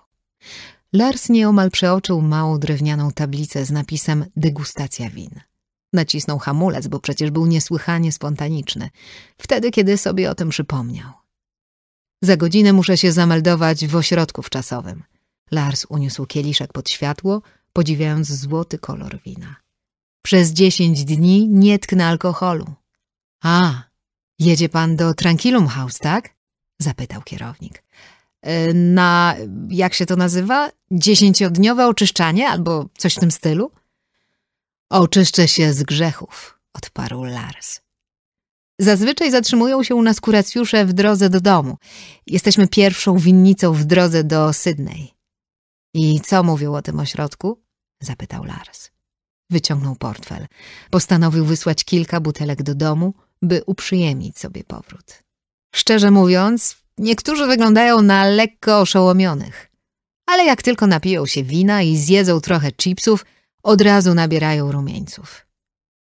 A: Lars nieomal przeoczył małą drewnianą tablicę z napisem degustacja win. Nacisnął hamulec, bo przecież był niesłychanie spontaniczny, wtedy kiedy sobie o tym przypomniał. Za godzinę muszę się zameldować w ośrodku czasowym. Lars uniósł kieliszek pod światło, podziwiając złoty kolor wina. Przez dziesięć dni nie tknę alkoholu. A, jedzie pan do Tranquilum House, tak? Zapytał kierownik. E, na, jak się to nazywa? Dziesięciodniowe oczyszczanie albo coś w tym stylu? Oczyszczę się z grzechów, odparł Lars. Zazwyczaj zatrzymują się u nas kuracjusze w drodze do domu. Jesteśmy pierwszą winnicą w drodze do Sydney. I co mówią o tym ośrodku? zapytał Lars. Wyciągnął portfel. Postanowił wysłać kilka butelek do domu, by uprzyjemnić sobie powrót. Szczerze mówiąc, niektórzy wyglądają na lekko oszołomionych. Ale jak tylko napiją się wina i zjedzą trochę chipsów, od razu nabierają rumieńców.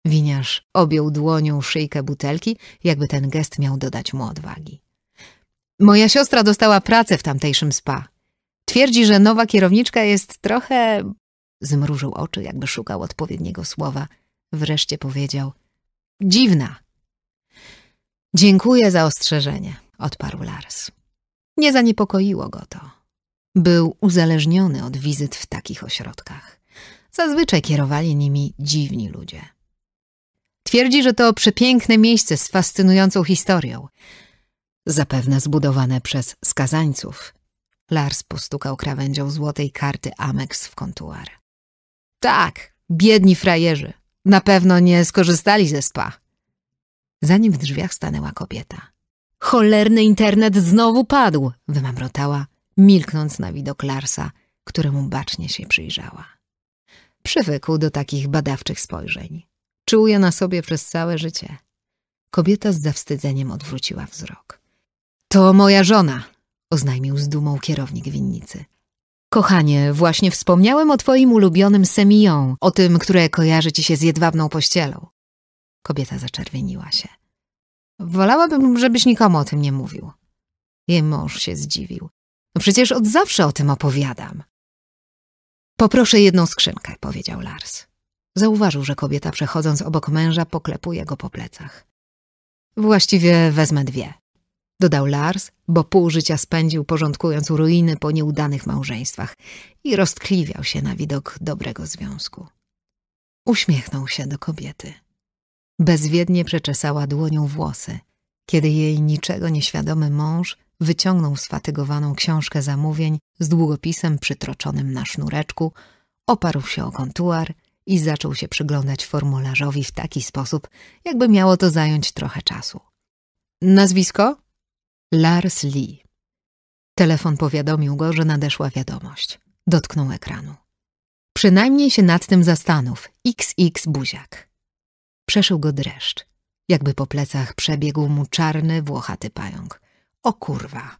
A: Winiarz objął dłonią szyjkę butelki, jakby ten gest miał dodać mu odwagi. Moja siostra dostała pracę w tamtejszym spa. Twierdzi, że nowa kierowniczka jest trochę Zmrużył oczy, jakby szukał odpowiedniego słowa. Wreszcie powiedział – dziwna. Dziękuję za ostrzeżenie, odparł Lars. Nie zaniepokoiło go to. Był uzależniony od wizyt w takich ośrodkach. Zazwyczaj kierowali nimi dziwni ludzie. Twierdzi, że to przepiękne miejsce z fascynującą historią. Zapewne zbudowane przez skazańców. Lars postukał krawędzią złotej karty Amex w kontuar. Tak, biedni frajerzy. Na pewno nie skorzystali ze spa. Zanim w drzwiach stanęła kobieta. Cholerny internet znowu padł, wymamrotała, milknąc na widok Larsa, któremu bacznie się przyjrzała. Przywykł do takich badawczych spojrzeń. Czuł je na sobie przez całe życie. Kobieta z zawstydzeniem odwróciła wzrok. To moja żona, oznajmił z dumą kierownik winnicy. Kochanie, właśnie wspomniałem o twoim ulubionym semillon, o tym, które kojarzy ci się z jedwabną pościelą. Kobieta zaczerwieniła się. Wolałabym, żebyś nikomu o tym nie mówił. Jej mąż się zdziwił. No przecież od zawsze o tym opowiadam. Poproszę jedną skrzynkę, powiedział Lars. Zauważył, że kobieta przechodząc obok męża poklepuje go po plecach. Właściwie wezmę dwie dodał Lars, bo pół życia spędził porządkując ruiny po nieudanych małżeństwach i roztkliwiał się na widok dobrego związku. Uśmiechnął się do kobiety. Bezwiednie przeczesała dłonią włosy, kiedy jej niczego nieświadomy mąż wyciągnął sfatygowaną książkę zamówień z długopisem przytroczonym na sznureczku, oparł się o kontuar i zaczął się przyglądać formularzowi w taki sposób, jakby miało to zająć trochę czasu. Nazwisko? Lars Lee. Telefon powiadomił go, że nadeszła wiadomość. Dotknął ekranu. Przynajmniej się nad tym zastanów. XX buziak. Przeszył go dreszcz. Jakby po plecach przebiegł mu czarny, włochaty pająk. O kurwa.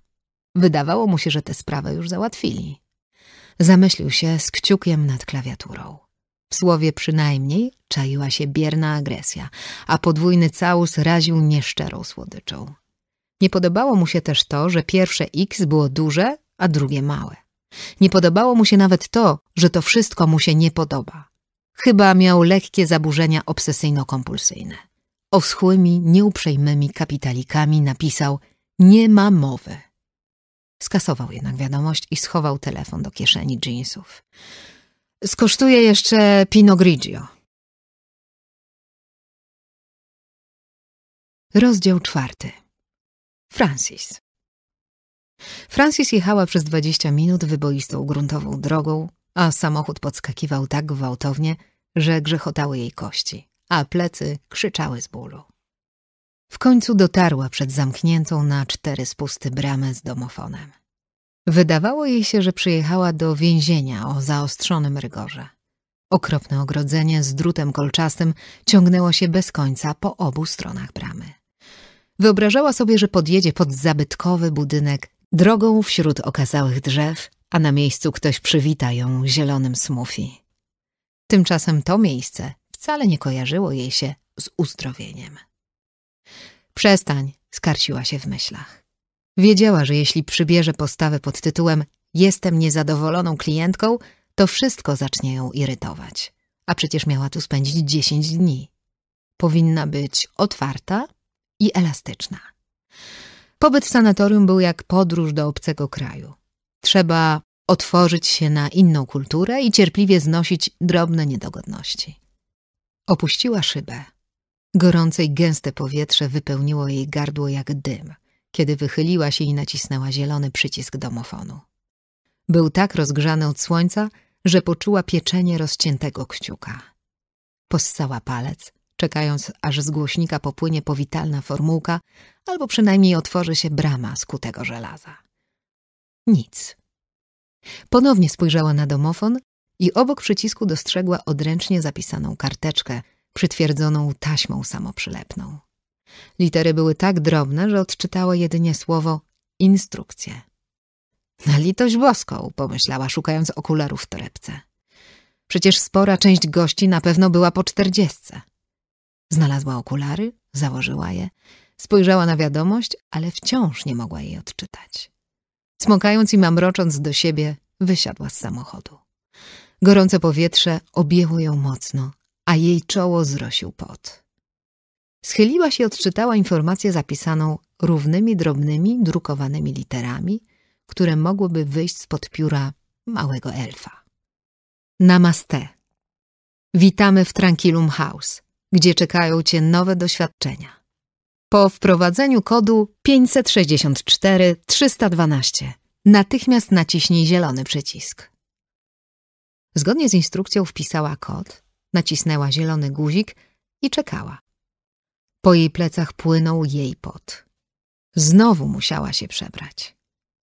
A: Wydawało mu się, że tę sprawę już załatwili. Zamyślił się z kciukiem nad klawiaturą. W słowie przynajmniej czaiła się bierna agresja, a podwójny całus raził nieszczerą słodyczą. Nie podobało mu się też to, że pierwsze X było duże, a drugie małe. Nie podobało mu się nawet to, że to wszystko mu się nie podoba. Chyba miał lekkie zaburzenia obsesyjno-kompulsyjne. Oschłymi, nieuprzejmymi kapitalikami napisał nie ma mowy. Skasował jednak wiadomość i schował telefon do kieszeni dżinsów. Skosztuje jeszcze Pinot Grigio. Rozdział czwarty. Francis. Francis jechała przez dwadzieścia minut wyboistą gruntową drogą, a samochód podskakiwał tak gwałtownie, że grzechotały jej kości, a plecy krzyczały z bólu. W końcu dotarła przed zamkniętą na cztery spusty bramę z domofonem. Wydawało jej się, że przyjechała do więzienia o zaostrzonym rygorze. Okropne ogrodzenie z drutem kolczastym ciągnęło się bez końca po obu stronach bramy. Wyobrażała sobie, że podjedzie pod zabytkowy budynek, drogą wśród okazałych drzew, a na miejscu ktoś przywita ją zielonym smoothie. Tymczasem to miejsce wcale nie kojarzyło jej się z uzdrowieniem. Przestań, skarciła się w myślach. Wiedziała, że jeśli przybierze postawę pod tytułem Jestem niezadowoloną klientką, to wszystko zacznie ją irytować. A przecież miała tu spędzić dziesięć dni. Powinna być otwarta, i elastyczna. Pobyt w sanatorium był jak podróż do obcego kraju. Trzeba otworzyć się na inną kulturę i cierpliwie znosić drobne niedogodności. Opuściła szybę. Gorące i gęste powietrze wypełniło jej gardło jak dym, kiedy wychyliła się i nacisnęła zielony przycisk domofonu. Był tak rozgrzany od słońca, że poczuła pieczenie rozciętego kciuka. Possała palec, czekając, aż z głośnika popłynie powitalna formułka albo przynajmniej otworzy się brama z kutego żelaza. Nic. Ponownie spojrzała na domofon i obok przycisku dostrzegła odręcznie zapisaną karteczkę przytwierdzoną taśmą samoprzylepną. Litery były tak drobne, że odczytała jedynie słowo instrukcje. Na litość boską, pomyślała, szukając okularów w torebce. Przecież spora część gości na pewno była po czterdziestce. Znalazła okulary, założyła je, spojrzała na wiadomość, ale wciąż nie mogła jej odczytać. Smokając i mamrocząc do siebie, wysiadła z samochodu. Gorące powietrze objęło ją mocno, a jej czoło zrosił pot. Schyliła się i odczytała informację zapisaną równymi, drobnymi, drukowanymi literami, które mogłyby wyjść spod pióra małego elfa. Namaste. Witamy w Tranquilum House gdzie czekają Cię nowe doświadczenia. Po wprowadzeniu kodu 564 312 natychmiast naciśnij zielony przycisk. Zgodnie z instrukcją wpisała kod, nacisnęła zielony guzik i czekała. Po jej plecach płynął jej pot. Znowu musiała się przebrać.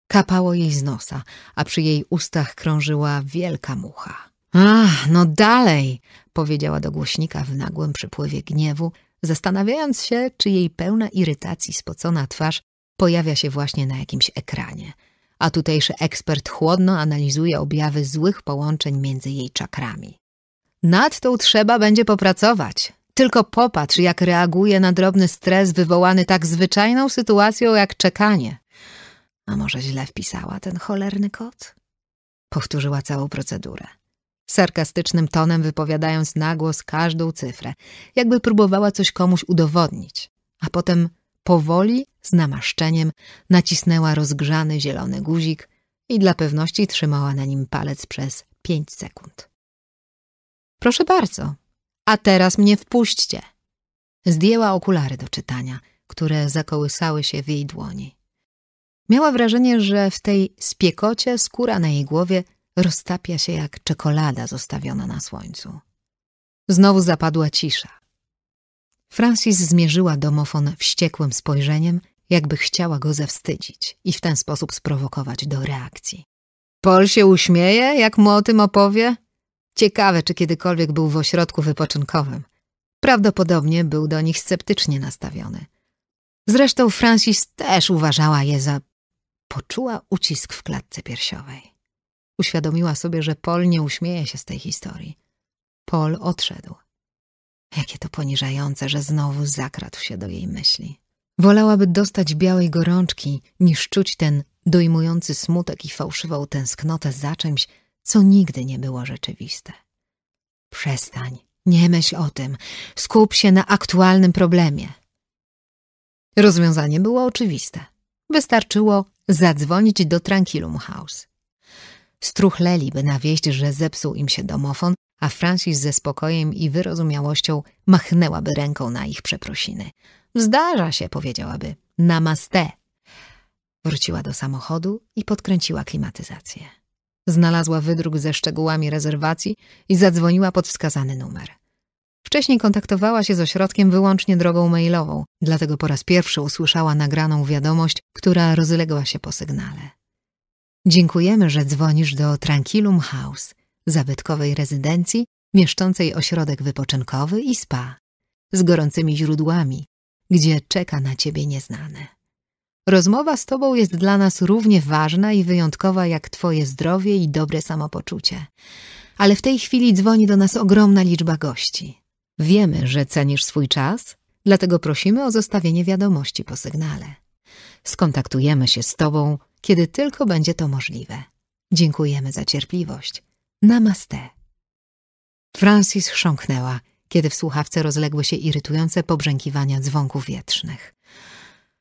A: Kapało jej z nosa, a przy jej ustach krążyła wielka mucha. Ach, no dalej! powiedziała do głośnika w nagłym przypływie gniewu, zastanawiając się, czy jej pełna irytacji spocona twarz pojawia się właśnie na jakimś ekranie. A tutejszy ekspert chłodno analizuje objawy złych połączeń między jej czakrami. Nad tą trzeba będzie popracować. Tylko popatrz, jak reaguje na drobny stres wywołany tak zwyczajną sytuacją jak czekanie. A może źle wpisała ten cholerny kot? Powtórzyła całą procedurę sarkastycznym tonem wypowiadając głos każdą cyfrę, jakby próbowała coś komuś udowodnić, a potem powoli, z namaszczeniem, nacisnęła rozgrzany zielony guzik i dla pewności trzymała na nim palec przez pięć sekund. Proszę bardzo, a teraz mnie wpuśćcie. Zdjęła okulary do czytania, które zakołysały się w jej dłoni. Miała wrażenie, że w tej spiekocie skóra na jej głowie roztapia się jak czekolada zostawiona na słońcu. Znowu zapadła cisza. Francis zmierzyła domofon wściekłym spojrzeniem, jakby chciała go zawstydzić i w ten sposób sprowokować do reakcji. Pol się uśmieje, jak mu o tym opowie? Ciekawe, czy kiedykolwiek był w ośrodku wypoczynkowym. Prawdopodobnie był do nich sceptycznie nastawiony. Zresztą Francis też uważała je za... Poczuła ucisk w klatce piersiowej. Uświadomiła sobie, że Pol nie uśmieje się z tej historii. Pol odszedł. Jakie to poniżające, że znowu zakradł się do jej myśli. Wolałaby dostać białej gorączki, niż czuć ten dojmujący smutek i fałszywą tęsknotę za czymś, co nigdy nie było rzeczywiste. Przestań, nie myśl o tym, skup się na aktualnym problemie. Rozwiązanie było oczywiste. Wystarczyło zadzwonić do Tranquilum House struchleliby na wieść, że zepsuł im się domofon, a Francis ze spokojem i wyrozumiałością machnęłaby ręką na ich przeprosiny. Zdarza się, powiedziałaby. Namaste. Wróciła do samochodu i podkręciła klimatyzację. Znalazła wydruk ze szczegółami rezerwacji i zadzwoniła pod wskazany numer. Wcześniej kontaktowała się z ośrodkiem wyłącznie drogą mailową, dlatego po raz pierwszy usłyszała nagraną wiadomość, która rozległa się po sygnale. Dziękujemy, że dzwonisz do Tranquilum House, zabytkowej rezydencji mieszczącej ośrodek wypoczynkowy i spa, z gorącymi źródłami, gdzie czeka na ciebie nieznane. Rozmowa z tobą jest dla nas równie ważna i wyjątkowa jak twoje zdrowie i dobre samopoczucie. Ale w tej chwili dzwoni do nas ogromna liczba gości. Wiemy, że cenisz swój czas, dlatego prosimy o zostawienie wiadomości po sygnale. Skontaktujemy się z tobą kiedy tylko będzie to możliwe. Dziękujemy za cierpliwość. Namaste. Francis chrząknęła, kiedy w słuchawce rozległy się irytujące pobrzękiwania dzwonków wietrznych.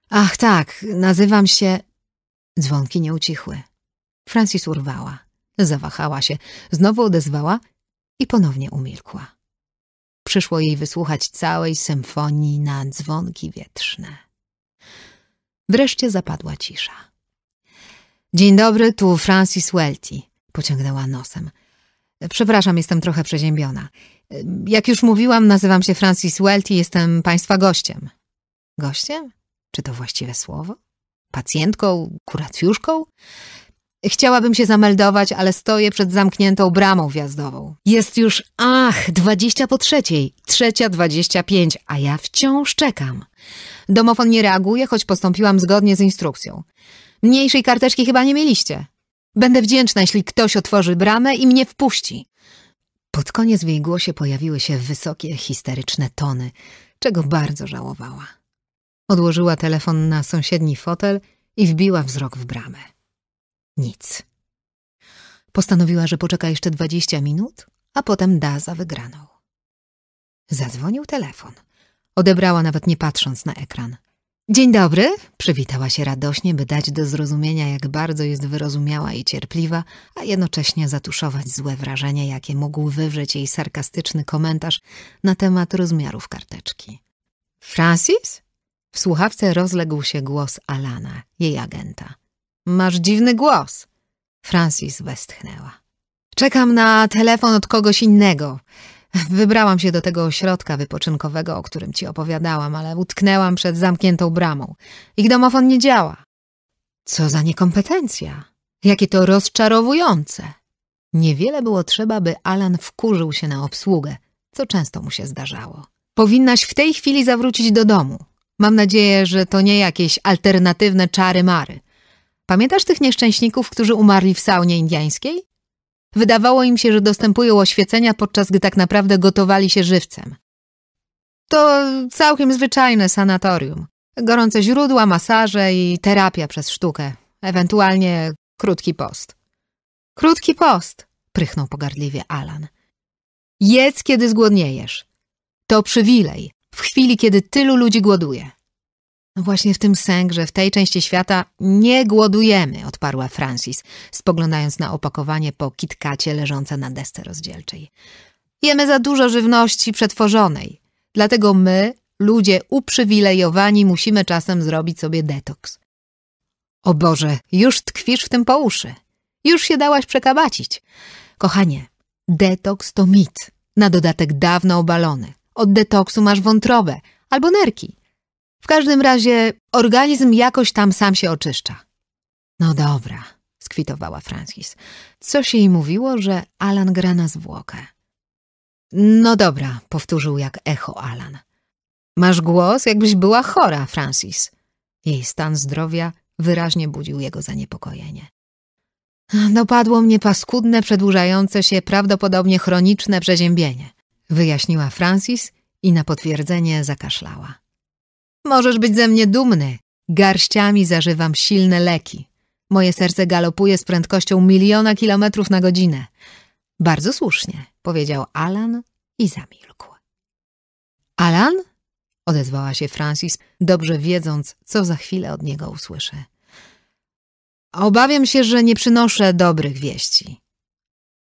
A: Ach tak, nazywam się... Dzwonki nie ucichły. Francis urwała. Zawahała się, znowu odezwała i ponownie umilkła. Przyszło jej wysłuchać całej symfonii na dzwonki wietrzne. Wreszcie zapadła cisza. Dzień dobry, tu Francis Welty, pociągnęła nosem. Przepraszam, jestem trochę przeziębiona. Jak już mówiłam, nazywam się Francis Welty, jestem państwa gościem. Gościem? Czy to właściwe słowo? Pacjentką? Kuracjuszką? Chciałabym się zameldować, ale stoję przed zamkniętą bramą wjazdową. Jest już, ach, dwadzieścia po trzeciej, trzecia dwadzieścia pięć, a ja wciąż czekam. Domofon nie reaguje, choć postąpiłam zgodnie z instrukcją. Mniejszej karteczki chyba nie mieliście. Będę wdzięczna, jeśli ktoś otworzy bramę i mnie wpuści. Pod koniec w jej głosie pojawiły się wysokie, histeryczne tony, czego bardzo żałowała. Odłożyła telefon na sąsiedni fotel i wbiła wzrok w bramę. Nic. Postanowiła, że poczeka jeszcze dwadzieścia minut, a potem da za wygraną. Zadzwonił telefon. Odebrała nawet nie patrząc na ekran. Dzień dobry, przywitała się radośnie, by dać do zrozumienia, jak bardzo jest wyrozumiała i cierpliwa, a jednocześnie zatuszować złe wrażenie, jakie mógł wywrzeć jej sarkastyczny komentarz na temat rozmiarów karteczki. Francis? W słuchawce rozległ się głos Alana, jej agenta. Masz dziwny głos. Francis westchnęła. Czekam na telefon od kogoś innego. Wybrałam się do tego ośrodka wypoczynkowego, o którym ci opowiadałam, ale utknęłam przed zamkniętą bramą. Ich domofon nie działa. Co za niekompetencja! Jakie to rozczarowujące! Niewiele było trzeba, by Alan wkurzył się na obsługę, co często mu się zdarzało. Powinnaś w tej chwili zawrócić do domu. Mam nadzieję, że to nie jakieś alternatywne czary mary. Pamiętasz tych nieszczęśników, którzy umarli w saunie indiańskiej? Wydawało im się, że dostępują oświecenia, podczas gdy tak naprawdę gotowali się żywcem. To całkiem zwyczajne sanatorium. Gorące źródła, masaże i terapia przez sztukę. Ewentualnie krótki post. Krótki post, prychnął pogardliwie Alan. Jedz, kiedy zgłodniejesz. To przywilej, w chwili, kiedy tylu ludzi głoduje. No właśnie w tym sęk, że w tej części świata nie głodujemy, odparła Francis, spoglądając na opakowanie po kitkacie leżące na desce rozdzielczej. Jemy za dużo żywności przetworzonej, dlatego my, ludzie uprzywilejowani, musimy czasem zrobić sobie detoks. O Boże, już tkwisz w tym po uszy. Już się dałaś przekabacić. Kochanie, detoks to mit, na dodatek dawno obalony. Od detoksu masz wątrobę albo nerki. W każdym razie organizm jakoś tam sam się oczyszcza. No dobra, skwitowała Francis. Co się jej mówiło, że Alan gra na zwłokę? No dobra, powtórzył jak echo Alan. Masz głos, jakbyś była chora, Francis. Jej stan zdrowia wyraźnie budził jego zaniepokojenie. Dopadło mnie paskudne, przedłużające się, prawdopodobnie chroniczne przeziębienie, wyjaśniła Francis i na potwierdzenie zakaszlała. Możesz być ze mnie dumny. Garściami zażywam silne leki. Moje serce galopuje z prędkością miliona kilometrów na godzinę. Bardzo słusznie, powiedział Alan i zamilkł. Alan? odezwała się Francis, dobrze wiedząc, co za chwilę od niego usłyszy. Obawiam się, że nie przynoszę dobrych wieści.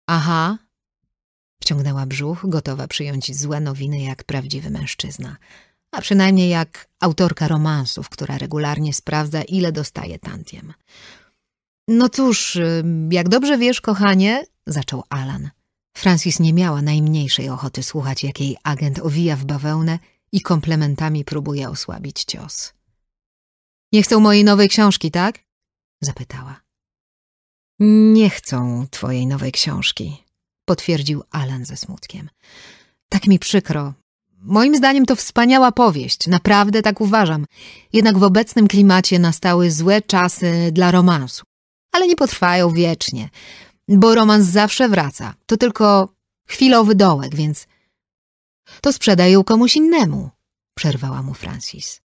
A: Aha, wciągnęła brzuch, gotowa przyjąć złe nowiny jak prawdziwy mężczyzna a przynajmniej jak autorka romansów, która regularnie sprawdza, ile dostaje tantiem. No cóż, jak dobrze wiesz, kochanie, zaczął Alan. Francis nie miała najmniejszej ochoty słuchać, jak jej agent owija w bawełnę i komplementami próbuje osłabić cios. Nie chcą mojej nowej książki, tak? zapytała. Nie chcą twojej nowej książki, potwierdził Alan ze smutkiem. Tak mi przykro, Moim zdaniem to wspaniała powieść, naprawdę tak uważam. Jednak w obecnym klimacie nastały złe czasy dla romansu. Ale nie potrwają wiecznie, bo romans zawsze wraca. To tylko chwilowy dołek, więc... To sprzedaj ją komuś innemu, przerwała mu Francis.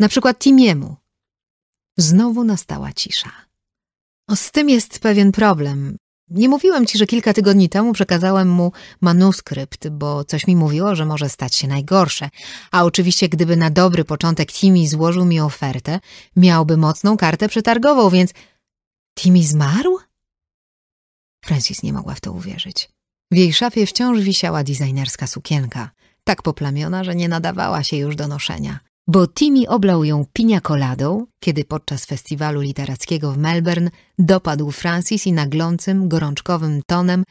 A: Na przykład Timiemu. Znowu nastała cisza. O, z tym jest pewien problem. Nie mówiłem ci, że kilka tygodni temu przekazałem mu manuskrypt, bo coś mi mówiło, że może stać się najgorsze. A oczywiście, gdyby na dobry początek Timmy złożył mi ofertę, miałby mocną kartę przetargową, więc... Timmy zmarł? Francis nie mogła w to uwierzyć. W jej szafie wciąż wisiała designerska sukienka, tak poplamiona, że nie nadawała się już do noszenia bo Timmy oblał ją piniakoladą, kiedy podczas festiwalu literackiego w Melbourne dopadł Francis i naglącym, gorączkowym tonem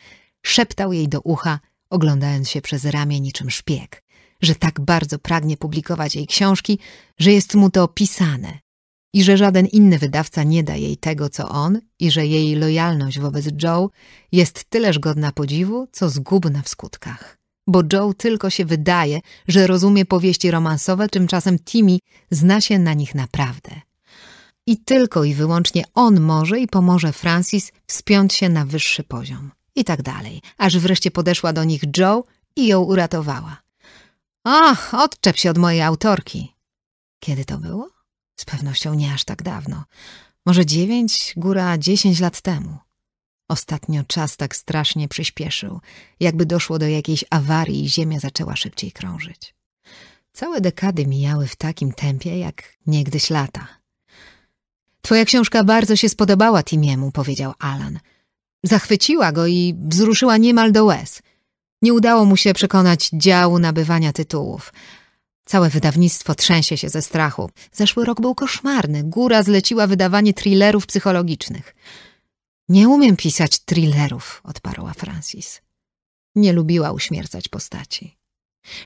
A: szeptał jej do ucha, oglądając się przez ramię niczym szpieg, że tak bardzo pragnie publikować jej książki, że jest mu to pisane i że żaden inny wydawca nie da jej tego, co on i że jej lojalność wobec Joe jest tyleż godna podziwu, co zgubna w skutkach bo Joe tylko się wydaje, że rozumie powieści romansowe, tymczasem Timmy zna się na nich naprawdę. I tylko i wyłącznie on może i pomoże Francis wspiąć się na wyższy poziom. I tak dalej, aż wreszcie podeszła do nich Joe i ją uratowała. Ach, odczep się od mojej autorki. Kiedy to było? Z pewnością nie aż tak dawno. Może dziewięć, góra dziesięć lat temu. Ostatnio czas tak strasznie przyspieszył, jakby doszło do jakiejś awarii i Ziemia zaczęła szybciej krążyć. Całe dekady mijały w takim tempie, jak niegdyś lata. Twoja książka bardzo się spodobała Timiemu, powiedział Alan. Zachwyciła go i wzruszyła niemal do łez. Nie udało mu się przekonać działu nabywania tytułów. Całe wydawnictwo trzęsie się ze strachu. Zeszły rok był koszmarny. Góra zleciła wydawanie thrillerów psychologicznych. Nie umiem pisać thrillerów, odparła Francis. Nie lubiła uśmiercać postaci.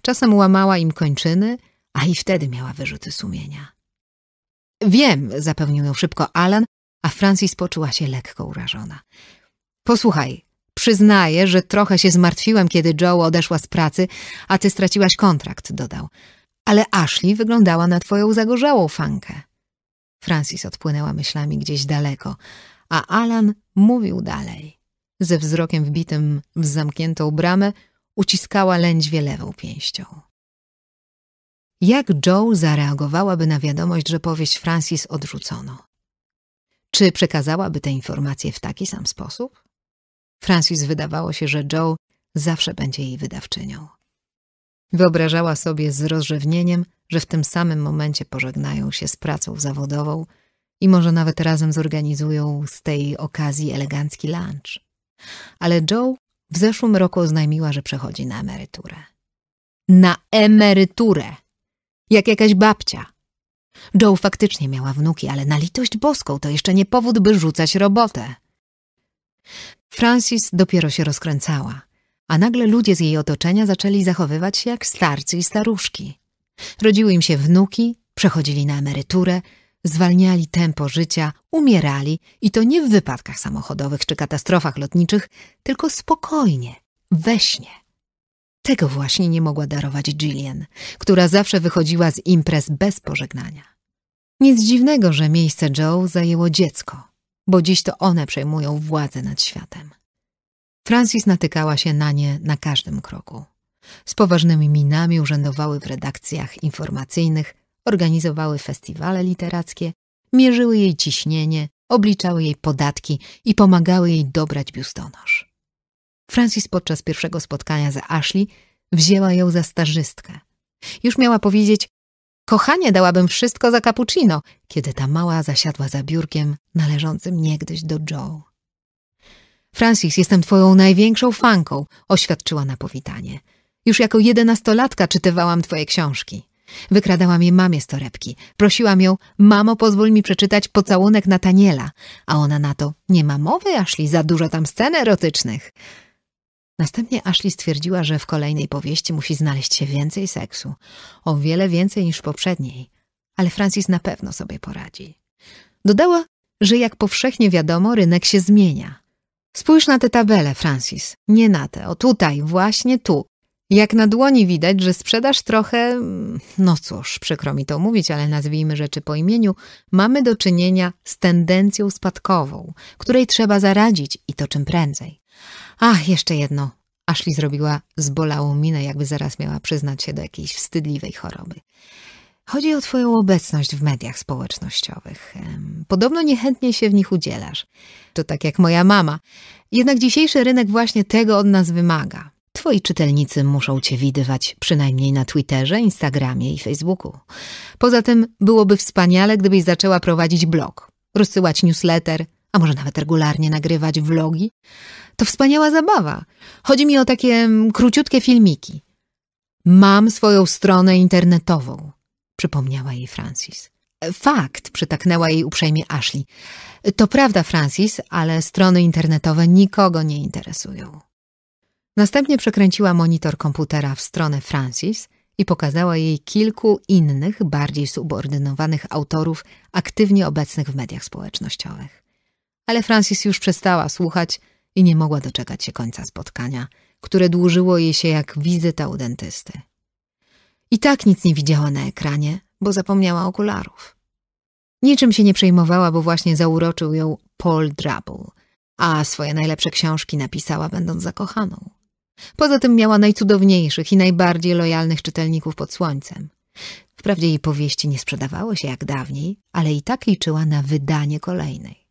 A: Czasem łamała im kończyny, a i wtedy miała wyrzuty sumienia. Wiem, zapewnił ją szybko Alan, a Francis poczuła się lekko urażona. Posłuchaj, przyznaję, że trochę się zmartwiłem, kiedy Joe odeszła z pracy, a ty straciłaś kontrakt, dodał. Ale Ashley wyglądała na twoją zagorzałą fankę. Francis odpłynęła myślami gdzieś daleko, a Alan Mówił dalej. Ze wzrokiem wbitym w zamkniętą bramę uciskała lędźwie lewą pięścią. Jak Joe zareagowałaby na wiadomość, że powieść Francis odrzucono? Czy przekazałaby te informacje w taki sam sposób? Francis wydawało się, że Joe zawsze będzie jej wydawczynią. Wyobrażała sobie z rozrzewnieniem, że w tym samym momencie pożegnają się z pracą zawodową – i może nawet razem zorganizują z tej okazji elegancki lunch. Ale Joe w zeszłym roku oznajmiła, że przechodzi na emeryturę. Na emeryturę! Jak jakaś babcia. Joe faktycznie miała wnuki, ale na litość boską to jeszcze nie powód, by rzucać robotę. Francis dopiero się rozkręcała, a nagle ludzie z jej otoczenia zaczęli zachowywać się jak starcy i staruszki. Rodziły im się wnuki, przechodzili na emeryturę, zwalniali tempo życia, umierali i to nie w wypadkach samochodowych czy katastrofach lotniczych, tylko spokojnie, we śnie. Tego właśnie nie mogła darować Jillian, która zawsze wychodziła z imprez bez pożegnania. Nic dziwnego, że miejsce Joe zajęło dziecko, bo dziś to one przejmują władzę nad światem. Francis natykała się na nie na każdym kroku. Z poważnymi minami urzędowały w redakcjach informacyjnych, organizowały festiwale literackie, mierzyły jej ciśnienie, obliczały jej podatki i pomagały jej dobrać biustonosz. Francis podczas pierwszego spotkania ze Ashley wzięła ją za starzystkę. Już miała powiedzieć, kochanie, dałabym wszystko za cappuccino, kiedy ta mała zasiadła za biurkiem należącym niegdyś do Joe. Francis, jestem twoją największą fanką, oświadczyła na powitanie. Już jako jedenastolatka czytywałam twoje książki. Wykradałam je mamie z torebki. Prosiłam ją, mamo, pozwól mi przeczytać pocałunek Nataniela. A ona na to, nie ma mowy, Ashley, za dużo tam scen erotycznych. Następnie Ashley stwierdziła, że w kolejnej powieści musi znaleźć się więcej seksu. O wiele więcej niż w poprzedniej. Ale Francis na pewno sobie poradzi. Dodała, że jak powszechnie wiadomo, rynek się zmienia. Spójrz na te tabele, Francis. Nie na te, o tutaj, właśnie tu. Jak na dłoni widać, że sprzedaż trochę, mm, no cóż, przykro mi to mówić, ale nazwijmy rzeczy po imieniu, mamy do czynienia z tendencją spadkową, której trzeba zaradzić i to czym prędzej. Ach, jeszcze jedno. Ashley zrobiła zbolałą minę, jakby zaraz miała przyznać się do jakiejś wstydliwej choroby. Chodzi o twoją obecność w mediach społecznościowych. Podobno niechętnie się w nich udzielasz. To tak jak moja mama. Jednak dzisiejszy rynek właśnie tego od nas wymaga. Twoi czytelnicy muszą Cię widywać przynajmniej na Twitterze, Instagramie i Facebooku. Poza tym byłoby wspaniale, gdybyś zaczęła prowadzić blog, rozsyłać newsletter, a może nawet regularnie nagrywać vlogi. To wspaniała zabawa. Chodzi mi o takie mm, króciutkie filmiki. Mam swoją stronę internetową, przypomniała jej Francis. Fakt, przytaknęła jej uprzejmie Ashley. To prawda, Francis, ale strony internetowe nikogo nie interesują. Następnie przekręciła monitor komputera w stronę Francis i pokazała jej kilku innych, bardziej subordynowanych autorów aktywnie obecnych w mediach społecznościowych. Ale Francis już przestała słuchać i nie mogła doczekać się końca spotkania, które dłużyło jej się jak wizyta u dentysty. I tak nic nie widziała na ekranie, bo zapomniała okularów. Niczym się nie przejmowała, bo właśnie zauroczył ją Paul Drabble, a swoje najlepsze książki napisała będąc zakochaną. Poza tym miała najcudowniejszych i najbardziej lojalnych czytelników pod słońcem. Wprawdzie jej powieści nie sprzedawały się jak dawniej, ale i tak liczyła na wydanie kolejnej.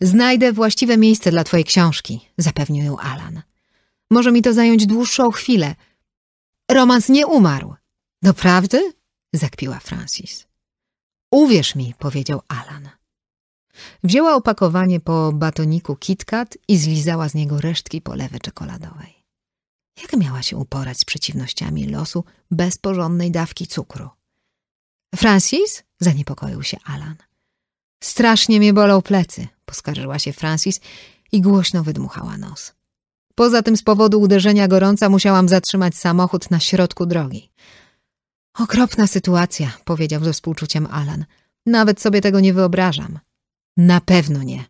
A: Znajdę właściwe miejsce dla twojej książki, zapewnił ją Alan. Może mi to zająć dłuższą chwilę. Romans nie umarł. Doprawdy? zakpiła Francis. Uwierz mi, powiedział Alan. Wzięła opakowanie po batoniku KitKat i zlizała z niego resztki polewy czekoladowej. Jak miała się uporać z przeciwnościami losu bez porządnej dawki cukru? Francis? zaniepokoił się Alan. Strasznie mnie bolą plecy, poskarżyła się Francis i głośno wydmuchała nos. Poza tym z powodu uderzenia gorąca musiałam zatrzymać samochód na środku drogi. Okropna sytuacja, powiedział ze współczuciem Alan. Nawet sobie tego nie wyobrażam. Na pewno nie.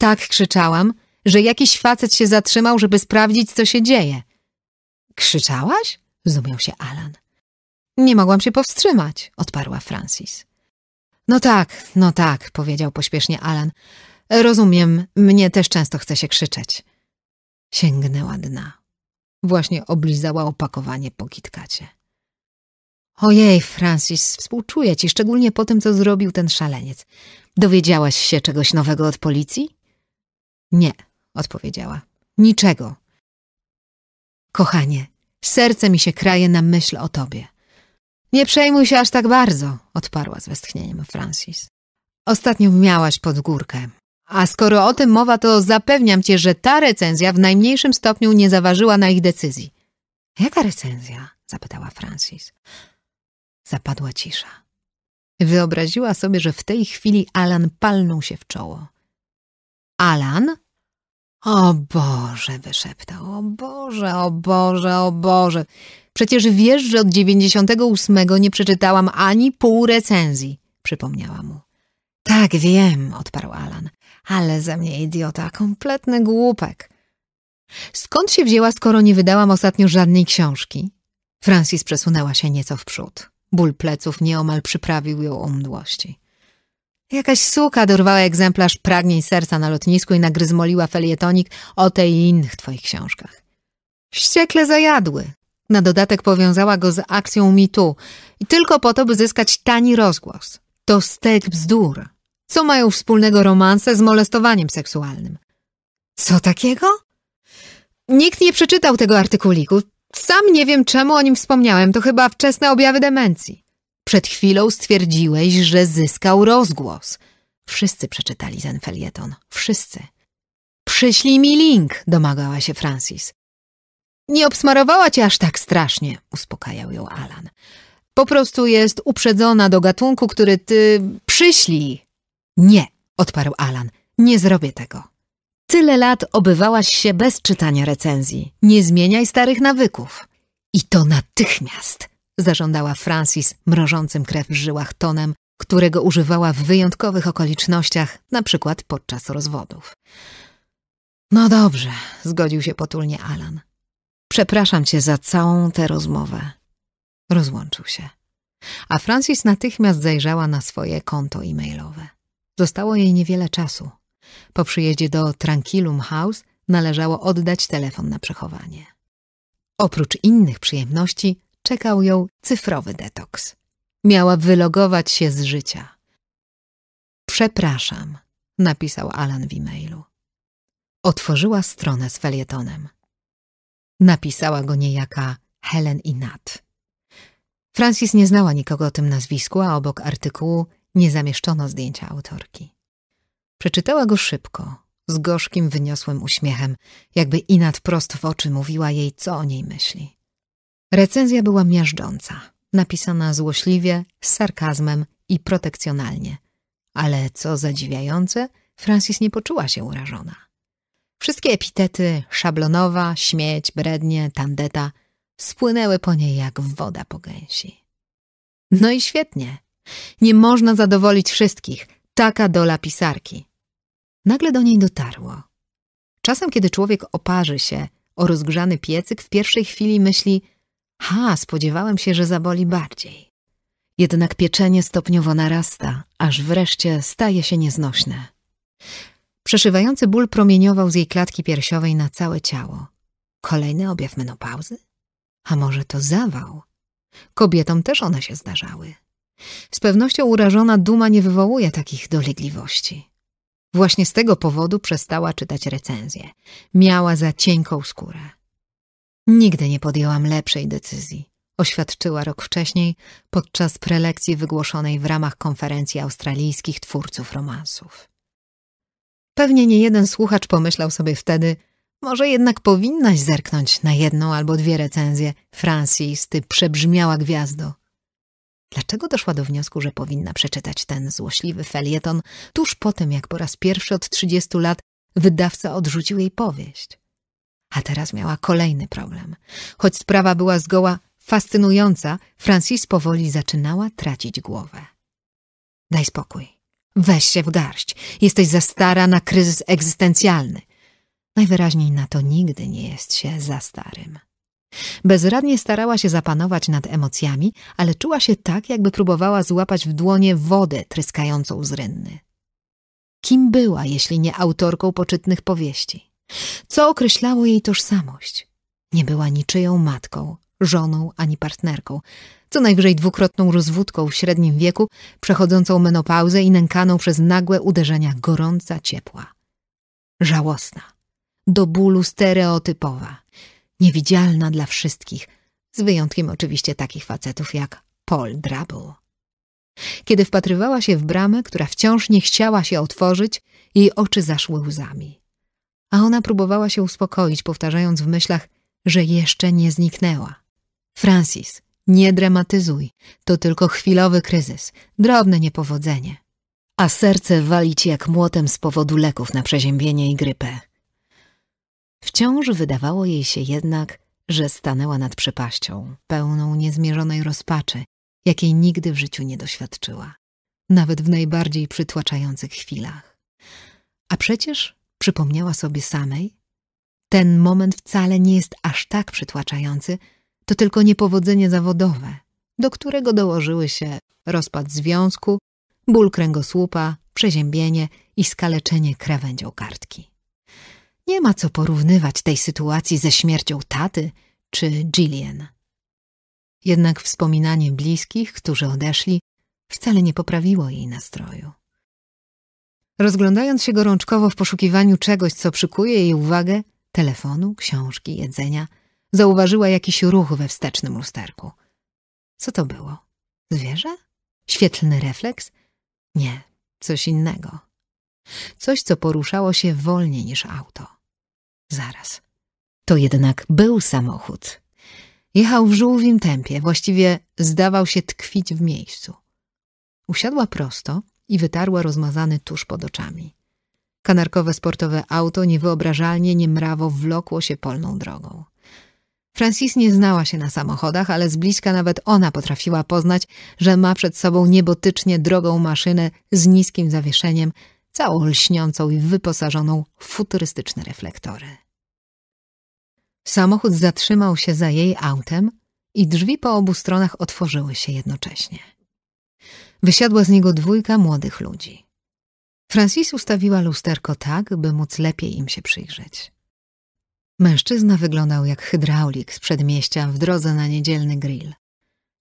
A: Tak krzyczałam, że jakiś facet się zatrzymał, żeby sprawdzić, co się dzieje. Krzyczałaś? Zdumiał się Alan. Nie mogłam się powstrzymać, odparła Francis. No tak, no tak, powiedział pośpiesznie Alan. Rozumiem, mnie też często chce się krzyczeć. Sięgnęła dna. Właśnie oblizała opakowanie po kitkacie. Ojej, Francis, współczuję ci, szczególnie po tym, co zrobił ten szaleniec. Dowiedziałaś się czegoś nowego od policji? Nie, odpowiedziała. Niczego. Kochanie, serce mi się kraje na myśl o tobie. Nie przejmuj się aż tak bardzo, odparła z westchnieniem Francis. Ostatnio miałaś pod górkę. A skoro o tym mowa, to zapewniam cię, że ta recenzja w najmniejszym stopniu nie zaważyła na ich decyzji. Jaka recenzja? zapytała Francis. Zapadła cisza. Wyobraziła sobie, że w tej chwili Alan palnął się w czoło. Alan? O Boże, wyszeptał. O Boże, o Boże, o Boże. Przecież wiesz, że od dziewięćdziesiątego ósmego nie przeczytałam ani pół recenzji, przypomniała mu. Tak, wiem, odparł Alan, ale ze mnie idiota, kompletny głupek. Skąd się wzięła, skoro nie wydałam ostatnio żadnej książki? Francis przesunęła się nieco w przód. Ból pleców nieomal przyprawił ją o mdłości. Jakaś suka dorwała egzemplarz pragnień serca na lotnisku i nagryzmoliła felietonik o tej i innych twoich książkach. Wściekle zajadły. Na dodatek powiązała go z akcją mitu i tylko po to, by zyskać tani rozgłos. To stek bzdur. Co mają wspólnego romanse z molestowaniem seksualnym? Co takiego? Nikt nie przeczytał tego artykuliku. Sam nie wiem, czemu o nim wspomniałem. To chyba wczesne objawy demencji. Przed chwilą stwierdziłeś, że zyskał rozgłos. Wszyscy przeczytali ten felieton. Wszyscy. Przyślij mi link, domagała się Francis. Nie obsmarowała cię aż tak strasznie, uspokajał ją Alan. Po prostu jest uprzedzona do gatunku, który ty... Przyślij! Nie, odparł Alan. Nie zrobię tego. Tyle lat obywałaś się bez czytania recenzji. Nie zmieniaj starych nawyków. I to natychmiast, zażądała Francis mrożącym krew w żyłach tonem, którego używała w wyjątkowych okolicznościach, na przykład podczas rozwodów. No dobrze, zgodził się potulnie Alan. Przepraszam cię za całą tę rozmowę. Rozłączył się. A Francis natychmiast zajrzała na swoje konto e-mailowe. Zostało jej niewiele czasu. Po przyjeździe do Tranquilum House należało oddać telefon na przechowanie. Oprócz innych przyjemności czekał ją cyfrowy detoks. Miała wylogować się z życia. Przepraszam, napisał Alan w e-mailu. Otworzyła stronę z felietonem. Napisała go niejaka Helen i Nat. Francis nie znała nikogo o tym nazwisku, a obok artykułu nie zamieszczono zdjęcia autorki. Przeczytała go szybko, z gorzkim, wyniosłym uśmiechem, jakby Inat prost w oczy mówiła jej, co o niej myśli. Recenzja była miażdżąca, napisana złośliwie, z sarkazmem i protekcjonalnie. Ale co zadziwiające, Francis nie poczuła się urażona. Wszystkie epitety szablonowa, śmieć, brednie, tandeta spłynęły po niej jak woda po gęsi. No i świetnie. Nie można zadowolić wszystkich. Taka dola pisarki. Nagle do niej dotarło. Czasem, kiedy człowiek oparzy się o rozgrzany piecyk, w pierwszej chwili myśli ha, spodziewałem się, że zaboli bardziej. Jednak pieczenie stopniowo narasta, aż wreszcie staje się nieznośne. Przeszywający ból promieniował z jej klatki piersiowej na całe ciało. Kolejny objaw menopauzy? A może to zawał? Kobietom też one się zdarzały. Z pewnością urażona duma nie wywołuje takich dolegliwości. Właśnie z tego powodu przestała czytać recenzje. Miała za cienką skórę. Nigdy nie podjęłam lepszej decyzji, oświadczyła rok wcześniej podczas prelekcji wygłoszonej w ramach konferencji australijskich twórców romansów. Pewnie nie jeden słuchacz pomyślał sobie wtedy, może jednak powinnaś zerknąć na jedną albo dwie recenzje. Francis, ty przebrzmiała gwiazdo. Dlaczego doszła do wniosku, że powinna przeczytać ten złośliwy felieton tuż po tym, jak po raz pierwszy od 30 lat wydawca odrzucił jej powieść? A teraz miała kolejny problem. Choć sprawa była zgoła fascynująca, Francis powoli zaczynała tracić głowę. Daj spokój. Weź się w garść. Jesteś za stara na kryzys egzystencjalny. Najwyraźniej na to nigdy nie jest się za starym. Bezradnie starała się zapanować nad emocjami, ale czuła się tak, jakby próbowała złapać w dłonie wodę tryskającą z rynny. Kim była, jeśli nie autorką poczytnych powieści? Co określało jej tożsamość? Nie była niczyją matką, żoną ani partnerką, co najwyżej dwukrotną rozwódką w średnim wieku, przechodzącą menopauzę i nękaną przez nagłe uderzenia gorąca ciepła. Żałosna, do bólu stereotypowa – niewidzialna dla wszystkich, z wyjątkiem oczywiście takich facetów jak Paul Drabble. Kiedy wpatrywała się w bramę, która wciąż nie chciała się otworzyć, jej oczy zaszły łzami. A ona próbowała się uspokoić, powtarzając w myślach, że jeszcze nie zniknęła. Francis, nie dramatyzuj, to tylko chwilowy kryzys, drobne niepowodzenie. A serce walić jak młotem z powodu leków na przeziębienie i grypę. Wciąż wydawało jej się jednak, że stanęła nad przepaścią, pełną niezmierzonej rozpaczy, jakiej nigdy w życiu nie doświadczyła, nawet w najbardziej przytłaczających chwilach. A przecież przypomniała sobie samej, ten moment wcale nie jest aż tak przytłaczający, to tylko niepowodzenie zawodowe, do którego dołożyły się rozpad związku, ból kręgosłupa, przeziębienie i skaleczenie krawędzią kartki. Nie ma co porównywać tej sytuacji ze śmiercią taty czy Jillian. Jednak wspominanie bliskich, którzy odeszli, wcale nie poprawiło jej nastroju. Rozglądając się gorączkowo w poszukiwaniu czegoś, co przykuje jej uwagę, telefonu, książki, jedzenia, zauważyła jakiś ruch we wstecznym lusterku. Co to było? Zwierzę? Świetlny refleks? Nie, coś innego. Coś, co poruszało się wolniej niż auto. Zaraz. To jednak był samochód. Jechał w żółwim tempie, właściwie zdawał się tkwić w miejscu. Usiadła prosto i wytarła rozmazany tuż pod oczami. Kanarkowe sportowe auto niewyobrażalnie niemrawo wlokło się polną drogą. Francis nie znała się na samochodach, ale z bliska nawet ona potrafiła poznać, że ma przed sobą niebotycznie drogą maszynę z niskim zawieszeniem, całą lśniącą i wyposażoną w futurystyczne reflektory. Samochód zatrzymał się za jej autem i drzwi po obu stronach otworzyły się jednocześnie. Wysiadła z niego dwójka młodych ludzi. Francis ustawiła lusterko tak, by móc lepiej im się przyjrzeć. Mężczyzna wyglądał jak hydraulik z przedmieścia w drodze na niedzielny grill.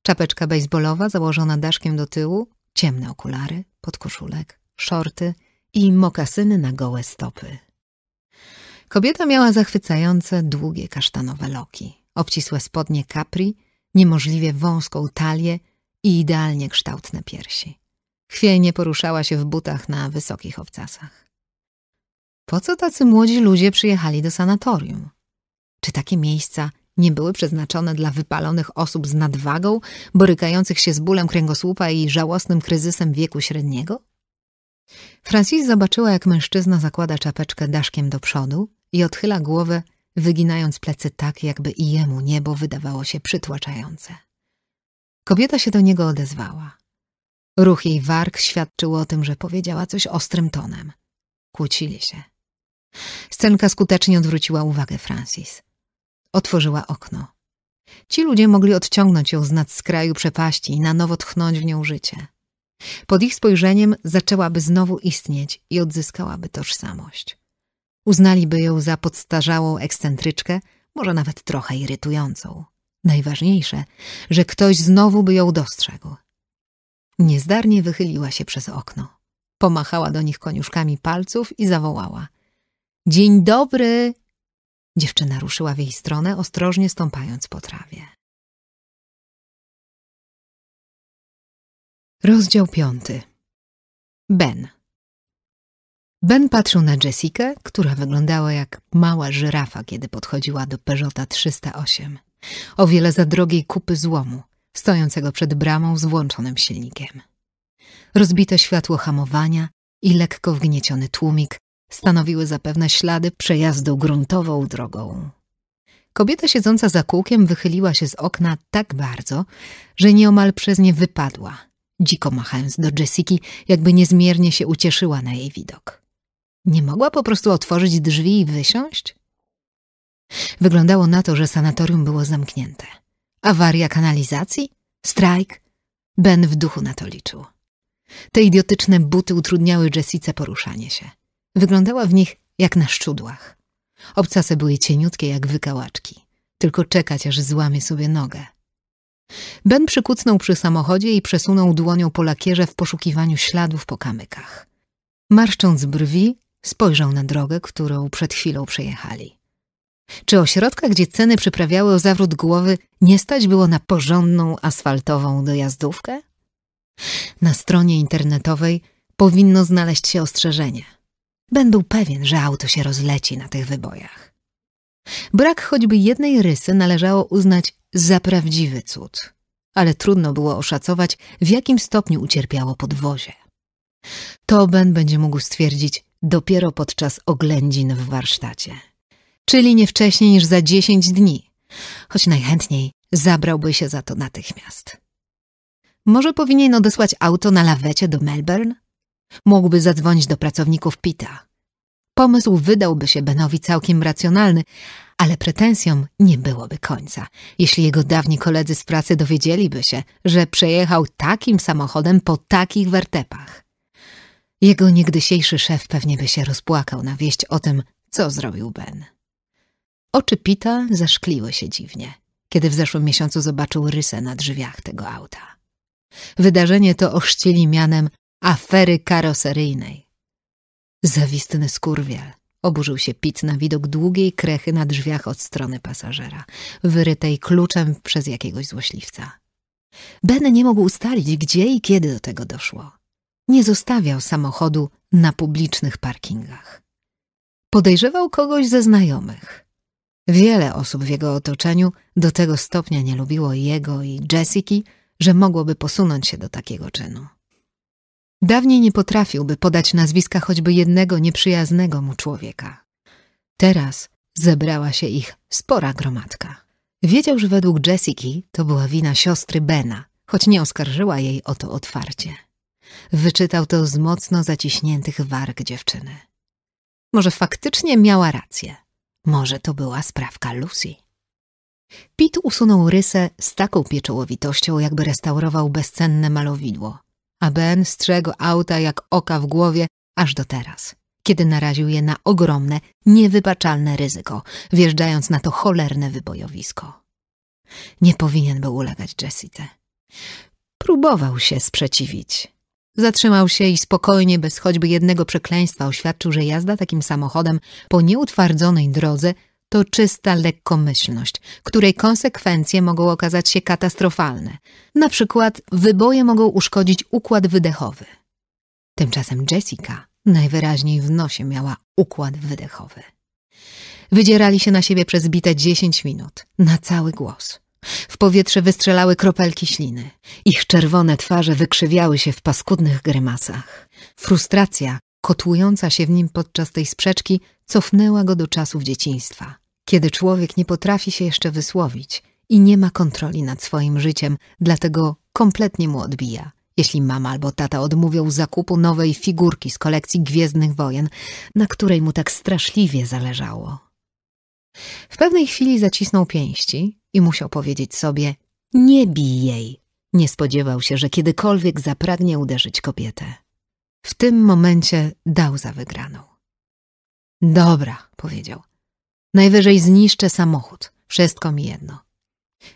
A: Czapeczka baseballowa założona daszkiem do tyłu, ciemne okulary, podkoszulek, szorty i mokasyny na gołe stopy. Kobieta miała zachwycające, długie kasztanowe loki, obcisłe spodnie capri, niemożliwie wąską talię i idealnie kształtne piersi. Chwiejnie poruszała się w butach na wysokich obcasach. Po co tacy młodzi ludzie przyjechali do sanatorium? Czy takie miejsca nie były przeznaczone dla wypalonych osób z nadwagą, borykających się z bólem kręgosłupa i żałosnym kryzysem wieku średniego? Francis zobaczyła, jak mężczyzna zakłada czapeczkę daszkiem do przodu i odchyla głowę, wyginając plecy tak, jakby i jemu niebo wydawało się przytłaczające. Kobieta się do niego odezwała. Ruch jej warg świadczył o tym, że powiedziała coś ostrym tonem. Kłócili się. Scenka skutecznie odwróciła uwagę Francis. Otworzyła okno. Ci ludzie mogli odciągnąć ją z nad skraju przepaści i na nowo tchnąć w nią życie. Pod ich spojrzeniem zaczęłaby znowu istnieć i odzyskałaby tożsamość. Uznaliby ją za podstarzałą ekscentryczkę, może nawet trochę irytującą. Najważniejsze, że ktoś znowu by ją dostrzegł. Niezdarnie wychyliła się przez okno. Pomachała do nich koniuszkami palców i zawołała. Dzień dobry! Dziewczyna ruszyła w jej stronę, ostrożnie stąpając po trawie. Rozdział piąty. Ben. Ben patrzył na Jessikę, która wyglądała jak mała żyrafa, kiedy podchodziła do Peugeota 308. O wiele za drogiej kupy złomu, stojącego przed bramą z włączonym silnikiem. Rozbite światło hamowania i lekko wgnieciony tłumik stanowiły zapewne ślady przejazdu gruntową drogą. Kobieta siedząca za kółkiem wychyliła się z okna tak bardzo, że nieomal przez nie wypadła – dziko machając do Jessiki, jakby niezmiernie się ucieszyła na jej widok. Nie mogła po prostu otworzyć drzwi i wysiąść? Wyglądało na to, że sanatorium było zamknięte. Awaria kanalizacji? Strajk? Ben w duchu na to liczył. Te idiotyczne buty utrudniały Jessice poruszanie się. Wyglądała w nich jak na szczudłach. Obcasy były cieniutkie jak wykałaczki. Tylko czekać, aż złamie sobie nogę. Ben przykucnął przy samochodzie i przesunął dłonią po lakierze w poszukiwaniu śladów po kamykach. Marszcząc brwi, spojrzał na drogę, którą przed chwilą przejechali. Czy ośrodka, gdzie ceny przyprawiały o zawrót głowy, nie stać było na porządną asfaltową dojazdówkę? Na stronie internetowej powinno znaleźć się ostrzeżenie. Ben był pewien, że auto się rozleci na tych wybojach. Brak choćby jednej rysy należało uznać za prawdziwy cud, ale trudno było oszacować, w jakim stopniu ucierpiało podwozie. Ben będzie mógł stwierdzić dopiero podczas oględzin w warsztacie, czyli nie wcześniej niż za 10 dni, choć najchętniej zabrałby się za to natychmiast. Może powinien odesłać auto na lawecie do Melbourne? Mógłby zadzwonić do pracowników Pita Pomysł wydałby się Benowi całkiem racjonalny, ale pretensjom nie byłoby końca. Jeśli jego dawni koledzy z pracy dowiedzieliby się, że przejechał takim samochodem po takich wertepach. Jego niegdysiejszy szef pewnie by się rozpłakał na wieść o tym, co zrobił Ben. Oczy Pita zaszkliły się dziwnie, kiedy w zeszłym miesiącu zobaczył rysę na drzwiach tego auta. Wydarzenie to ochrzcili mianem afery karoseryjnej. Zawistny skurwiel. Oburzył się Pit na widok długiej krechy na drzwiach od strony pasażera, wyrytej kluczem przez jakiegoś złośliwca. Ben nie mógł ustalić, gdzie i kiedy do tego doszło. Nie zostawiał samochodu na publicznych parkingach. Podejrzewał kogoś ze znajomych. Wiele osób w jego otoczeniu do tego stopnia nie lubiło jego i Jessiki, że mogłoby posunąć się do takiego czynu. Dawniej nie potrafiłby podać nazwiska choćby jednego nieprzyjaznego mu człowieka. Teraz zebrała się ich spora gromadka. Wiedział, że według Jessiki to była wina siostry Bena, choć nie oskarżyła jej o to otwarcie. Wyczytał to z mocno zaciśniętych warg dziewczyny. Może faktycznie miała rację. Może to była sprawka Lucy. Pit usunął rysę z taką pieczołowitością, jakby restaurował bezcenne malowidło a Ben strzegł auta jak oka w głowie aż do teraz, kiedy naraził je na ogromne, niewybaczalne ryzyko, wjeżdżając na to cholerne wybojowisko. Nie powinien był ulegać Jessice. Próbował się sprzeciwić. Zatrzymał się i spokojnie, bez choćby jednego przekleństwa, oświadczył, że jazda takim samochodem po nieutwardzonej drodze to czysta lekkomyślność, której konsekwencje mogą okazać się katastrofalne. Na przykład wyboje mogą uszkodzić układ wydechowy. Tymczasem Jessica najwyraźniej w nosie miała układ wydechowy. Wydzierali się na siebie przez bite dziesięć minut, na cały głos. W powietrze wystrzelały kropelki śliny. Ich czerwone twarze wykrzywiały się w paskudnych grymasach. Frustracja kotłująca się w nim podczas tej sprzeczki, cofnęła go do czasów dzieciństwa, kiedy człowiek nie potrafi się jeszcze wysłowić i nie ma kontroli nad swoim życiem, dlatego kompletnie mu odbija. Jeśli mama albo tata odmówią zakupu nowej figurki z kolekcji Gwiezdnych Wojen, na której mu tak straszliwie zależało. W pewnej chwili zacisnął pięści i musiał powiedzieć sobie – nie bij jej. Nie spodziewał się, że kiedykolwiek zapragnie uderzyć kobietę. W tym momencie dał za wygraną. Dobra, powiedział. Najwyżej zniszczę samochód. Wszystko mi jedno.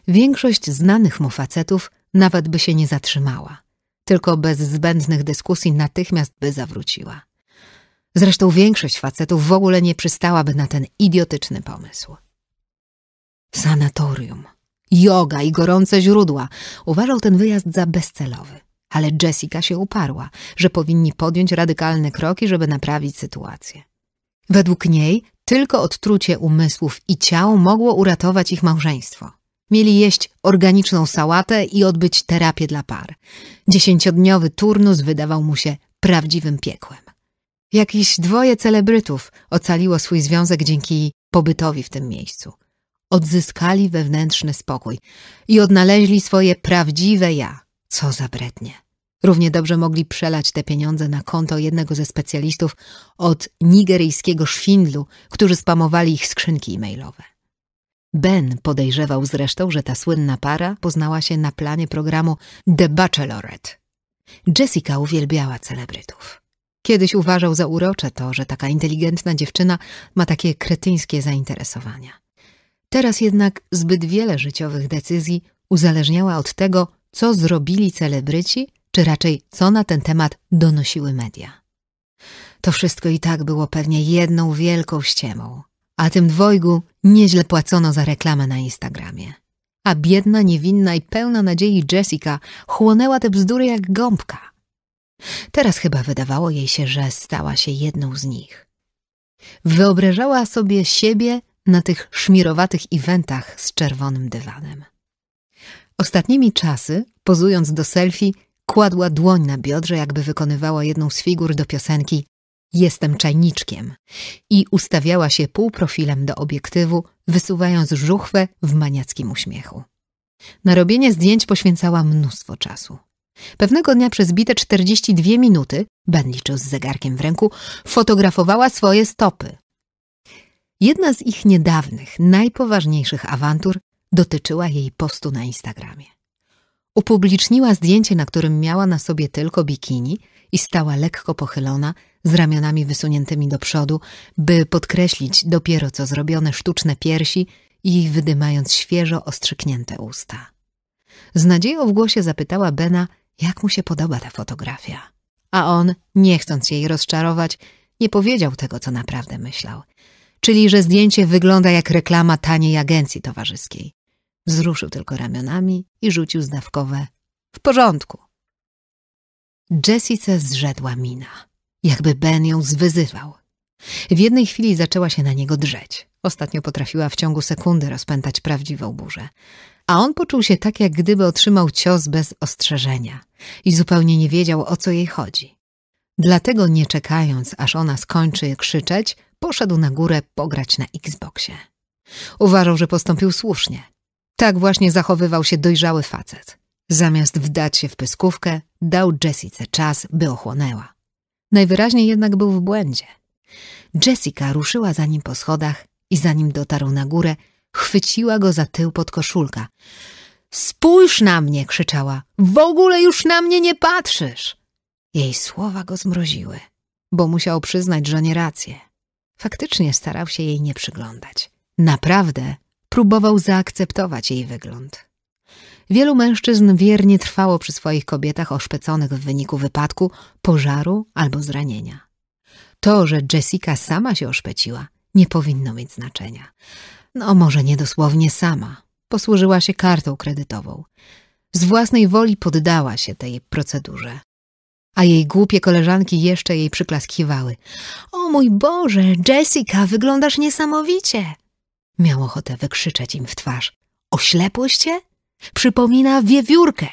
A: Większość znanych mu facetów nawet by się nie zatrzymała. Tylko bez zbędnych dyskusji natychmiast by zawróciła. Zresztą większość facetów w ogóle nie przystałaby na ten idiotyczny pomysł. Sanatorium, yoga i gorące źródła uważał ten wyjazd za bezcelowy. Ale Jessica się uparła, że powinni podjąć radykalne kroki, żeby naprawić sytuację. Według niej tylko odtrucie umysłów i ciał mogło uratować ich małżeństwo. Mieli jeść organiczną sałatę i odbyć terapię dla par. Dziesięciodniowy turnus wydawał mu się prawdziwym piekłem. Jakieś dwoje celebrytów ocaliło swój związek dzięki pobytowi w tym miejscu. Odzyskali wewnętrzny spokój i odnaleźli swoje prawdziwe ja. Co za brednie. Równie dobrze mogli przelać te pieniądze na konto jednego ze specjalistów od nigeryjskiego szwindlu, którzy spamowali ich skrzynki e-mailowe. Ben podejrzewał zresztą, że ta słynna para poznała się na planie programu The Bachelorette. Jessica uwielbiała celebrytów. Kiedyś uważał za urocze to, że taka inteligentna dziewczyna ma takie kretyńskie zainteresowania. Teraz jednak zbyt wiele życiowych decyzji uzależniała od tego, co zrobili celebryci, czy raczej co na ten temat donosiły media. To wszystko i tak było pewnie jedną wielką ściemą, a tym dwojgu nieźle płacono za reklamę na Instagramie. A biedna, niewinna i pełna nadziei Jessica chłonęła te bzdury jak gąbka. Teraz chyba wydawało jej się, że stała się jedną z nich. Wyobrażała sobie siebie na tych szmirowatych eventach z czerwonym dywanem. Ostatnimi czasy, pozując do selfie, kładła dłoń na biodrze, jakby wykonywała jedną z figur do piosenki Jestem czajniczkiem i ustawiała się półprofilem do obiektywu, wysuwając żuchwę w maniackim uśmiechu. Na robienie zdjęć poświęcała mnóstwo czasu. Pewnego dnia przez bite 42 minuty, Ben liczył z zegarkiem w ręku, fotografowała swoje stopy. Jedna z ich niedawnych, najpoważniejszych awantur dotyczyła jej postu na Instagramie. Upubliczniła zdjęcie, na którym miała na sobie tylko bikini i stała lekko pochylona, z ramionami wysuniętymi do przodu, by podkreślić dopiero co zrobione sztuczne piersi i wydymając świeżo ostrzyknięte usta. Z nadzieją w głosie zapytała Bena, jak mu się podoba ta fotografia. A on, nie chcąc jej rozczarować, nie powiedział tego, co naprawdę myślał. Czyli, że zdjęcie wygląda jak reklama taniej agencji towarzyskiej. Wzruszył tylko ramionami i rzucił zdawkowe. W porządku. Jessica zrzedła mina, jakby Ben ją zwyzywał. W jednej chwili zaczęła się na niego drzeć. Ostatnio potrafiła w ciągu sekundy rozpętać prawdziwą burzę. A on poczuł się tak, jak gdyby otrzymał cios bez ostrzeżenia i zupełnie nie wiedział, o co jej chodzi. Dlatego nie czekając, aż ona skończy krzyczeć, poszedł na górę pograć na Xboxie. Uważał, że postąpił słusznie. Tak właśnie zachowywał się dojrzały facet. Zamiast wdać się w pyskówkę, dał Jessice czas, by ochłonęła. Najwyraźniej jednak był w błędzie. Jessica ruszyła za nim po schodach i zanim dotarł na górę, chwyciła go za tył pod koszulka. Spójrz na mnie, krzyczała. W ogóle już na mnie nie patrzysz. Jej słowa go zmroziły, bo musiał przyznać, że nie rację. Faktycznie starał się jej nie przyglądać. Naprawdę próbował zaakceptować jej wygląd. Wielu mężczyzn wiernie trwało przy swoich kobietach oszpeconych w wyniku wypadku, pożaru albo zranienia. To, że Jessica sama się oszpeciła, nie powinno mieć znaczenia. No może nie dosłownie sama. Posłużyła się kartą kredytową. Z własnej woli poddała się tej procedurze. A jej głupie koleżanki jeszcze jej przyklaskiwały. O mój Boże, Jessica, wyglądasz niesamowicie! Miał ochotę wykrzyczeć im w twarz. Oślepłyście? Przypomina wiewiórkę!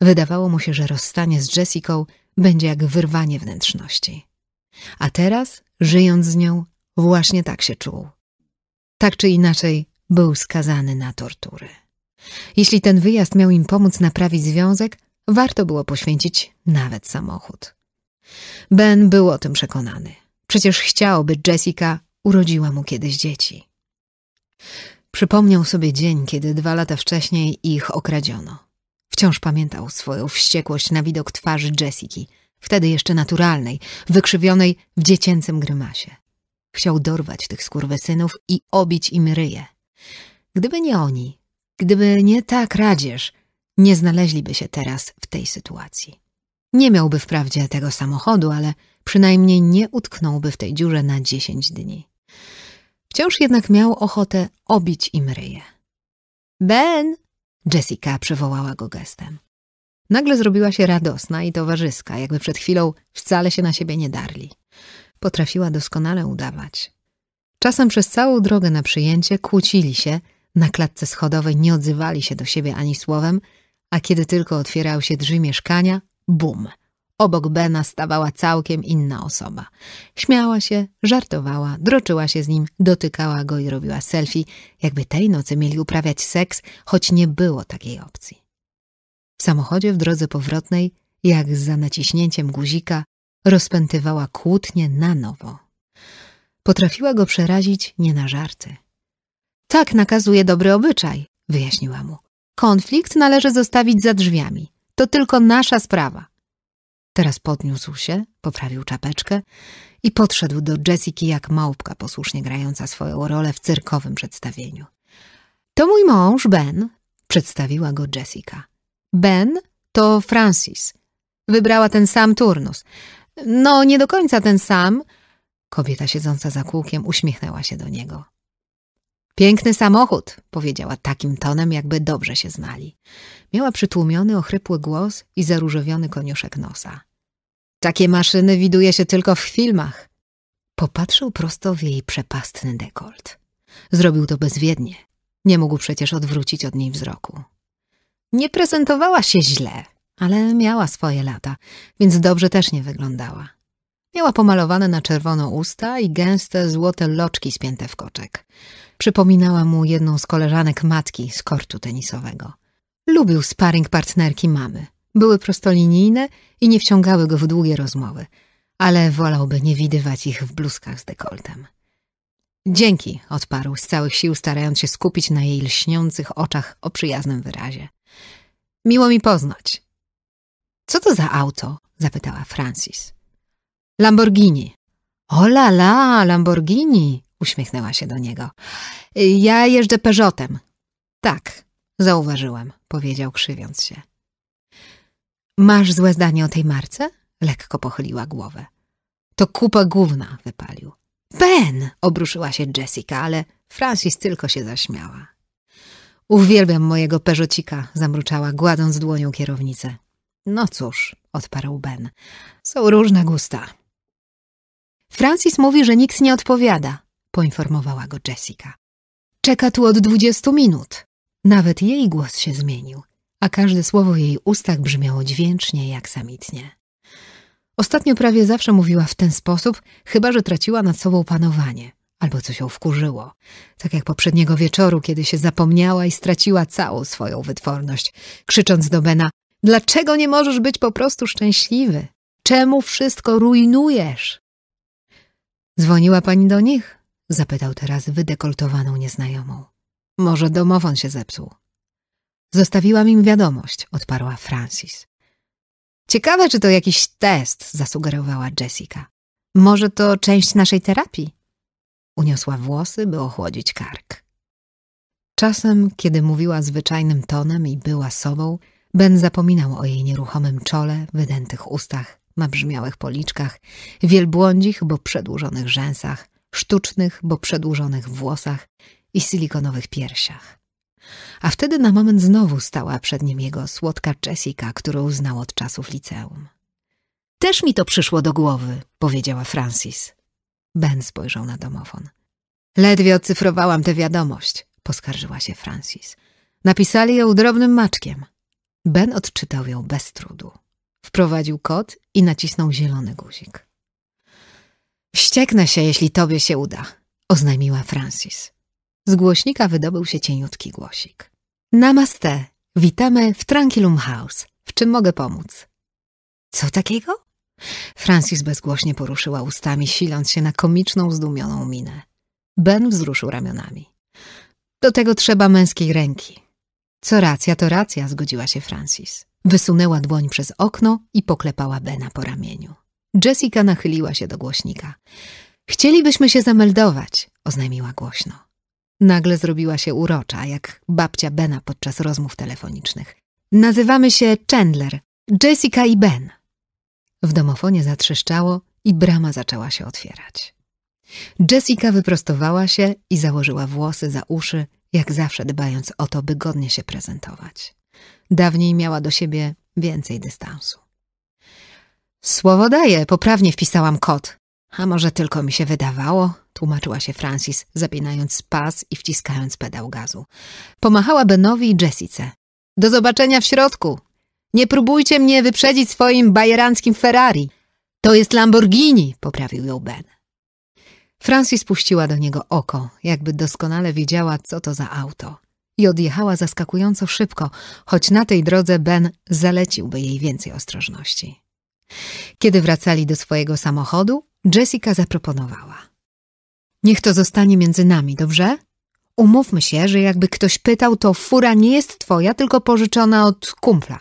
A: Wydawało mu się, że rozstanie z Jessiką będzie jak wyrwanie wnętrzności. A teraz, żyjąc z nią, właśnie tak się czuł. Tak czy inaczej, był skazany na tortury. Jeśli ten wyjazd miał im pomóc naprawić związek, warto było poświęcić nawet samochód. Ben był o tym przekonany. Przecież chciałby Jessica urodziła mu kiedyś dzieci. Przypomniał sobie dzień, kiedy dwa lata wcześniej ich okradziono. Wciąż pamiętał swoją wściekłość na widok twarzy Jessiki, wtedy jeszcze naturalnej, wykrzywionej w dziecięcym grymasie. Chciał dorwać tych skurwysynów i obić im ryje. Gdyby nie oni, gdyby nie ta kradzież, nie znaleźliby się teraz w tej sytuacji. Nie miałby wprawdzie tego samochodu, ale przynajmniej nie utknąłby w tej dziurze na dziesięć dni. Wciąż jednak miał ochotę obić im ryje. Ben! Jessica przywołała go gestem. Nagle zrobiła się radosna i towarzyska, jakby przed chwilą wcale się na siebie nie darli. Potrafiła doskonale udawać. Czasem przez całą drogę na przyjęcie kłócili się, na klatce schodowej nie odzywali się do siebie ani słowem, a kiedy tylko otwierał się drzwi mieszkania, bum! Obok Bena stawała całkiem inna osoba. Śmiała się, żartowała, droczyła się z nim, dotykała go i robiła selfie, jakby tej nocy mieli uprawiać seks, choć nie było takiej opcji. W samochodzie w drodze powrotnej, jak za naciśnięciem guzika, rozpętywała kłótnie na nowo. Potrafiła go przerazić nie na żarty. Tak nakazuje dobry obyczaj, wyjaśniła mu. Konflikt należy zostawić za drzwiami. To tylko nasza sprawa. Teraz podniósł się, poprawił czapeczkę i podszedł do Jessiki jak małpka posłusznie grająca swoją rolę w cyrkowym przedstawieniu. To mój mąż, Ben, przedstawiła go Jessica. Ben to Francis. Wybrała ten sam turnus. No, nie do końca ten sam. Kobieta siedząca za kółkiem uśmiechnęła się do niego. Piękny samochód, powiedziała takim tonem, jakby dobrze się znali. Miała przytłumiony, ochrypły głos i zaróżowiony koniuszek nosa. Takie maszyny widuje się tylko w filmach. Popatrzył prosto w jej przepastny dekolt. Zrobił to bezwiednie. Nie mógł przecież odwrócić od niej wzroku. Nie prezentowała się źle, ale miała swoje lata, więc dobrze też nie wyglądała. Miała pomalowane na czerwono usta i gęste, złote loczki spięte w koczek. Przypominała mu jedną z koleżanek matki z kortu tenisowego – Lubił sparring partnerki mamy. Były prostolinijne i nie wciągały go w długie rozmowy, ale wolałby nie widywać ich w bluzkach z dekoltem. Dzięki, odparł z całych sił, starając się skupić na jej lśniących oczach o przyjaznym wyrazie. Miło mi poznać. Co to za auto? zapytała Francis. Lamborghini. O la la, Lamborghini, uśmiechnęła się do niego. Ja jeżdżę Peugeotem. Tak, Zauważyłem, powiedział krzywiąc się. Masz złe zdanie o tej marce? Lekko pochyliła głowę. To kupa główna, wypalił. Ben! obruszyła się Jessica, ale Francis tylko się zaśmiała. Uwielbiam mojego perzocika, zamruczała, gładząc dłonią kierownicę. No cóż, odparł Ben. Są różne gusta. Francis mówi, że nikt nie odpowiada, poinformowała go Jessica. Czeka tu od dwudziestu minut. Nawet jej głos się zmienił, a każde słowo w jej ustach brzmiało dźwięcznie jak samitnie. Ostatnio prawie zawsze mówiła w ten sposób, chyba że traciła nad sobą panowanie albo coś ją wkurzyło. Tak jak poprzedniego wieczoru, kiedy się zapomniała i straciła całą swoją wytworność, krzycząc do Bena – Dlaczego nie możesz być po prostu szczęśliwy? Czemu wszystko rujnujesz? – Dzwoniła pani do nich? – zapytał teraz wydekoltowaną nieznajomą. Może domowon się zepsuł. Zostawiłam im wiadomość, odparła Francis. Ciekawe, czy to jakiś test, zasugerowała Jessica. Może to część naszej terapii? Uniosła włosy, by ochłodzić kark. Czasem, kiedy mówiła zwyczajnym tonem i była sobą, Ben zapominał o jej nieruchomym czole, wydętych ustach, nabrzmiałych policzkach, wielbłądzich, bo przedłużonych rzęsach, sztucznych, bo przedłużonych włosach i silikonowych piersiach. A wtedy na moment znowu stała przed nim jego słodka Jessica, którą znał od czasów liceum. Też mi to przyszło do głowy, powiedziała Francis. Ben spojrzał na domofon. Ledwie odcyfrowałam tę wiadomość, poskarżyła się Francis. Napisali ją drobnym maczkiem. Ben odczytał ją bez trudu. Wprowadził kod i nacisnął zielony guzik. Wścieknę się, jeśli tobie się uda, oznajmiła Francis. Z głośnika wydobył się cieniutki głosik. Namaste, witamy w Tranquilum House. W czym mogę pomóc? Co takiego? Francis bezgłośnie poruszyła ustami, siląc się na komiczną, zdumioną minę. Ben wzruszył ramionami. Do tego trzeba męskiej ręki. Co racja, to racja, zgodziła się Francis. Wysunęła dłoń przez okno i poklepała Bena po ramieniu. Jessica nachyliła się do głośnika. Chcielibyśmy się zameldować, oznajmiła głośno. Nagle zrobiła się urocza, jak babcia Bena podczas rozmów telefonicznych. Nazywamy się Chandler, Jessica i Ben. W domofonie zatrzeszczało i brama zaczęła się otwierać. Jessica wyprostowała się i założyła włosy za uszy, jak zawsze dbając o to, by godnie się prezentować. Dawniej miała do siebie więcej dystansu. Słowo daję, poprawnie wpisałam kod, a może tylko mi się wydawało? Tłumaczyła się Francis, zapinając pas i wciskając pedał gazu. Pomachała Benowi i Jessice. Do zobaczenia w środku! Nie próbujcie mnie wyprzedzić swoim bajeranckim Ferrari. To jest Lamborghini, poprawił ją Ben. Francis puściła do niego oko, jakby doskonale widziała, co to za auto. I odjechała zaskakująco szybko, choć na tej drodze Ben zaleciłby jej więcej ostrożności. Kiedy wracali do swojego samochodu, Jessica zaproponowała. Niech to zostanie między nami, dobrze? Umówmy się, że jakby ktoś pytał, to fura nie jest twoja, tylko pożyczona od kumpla.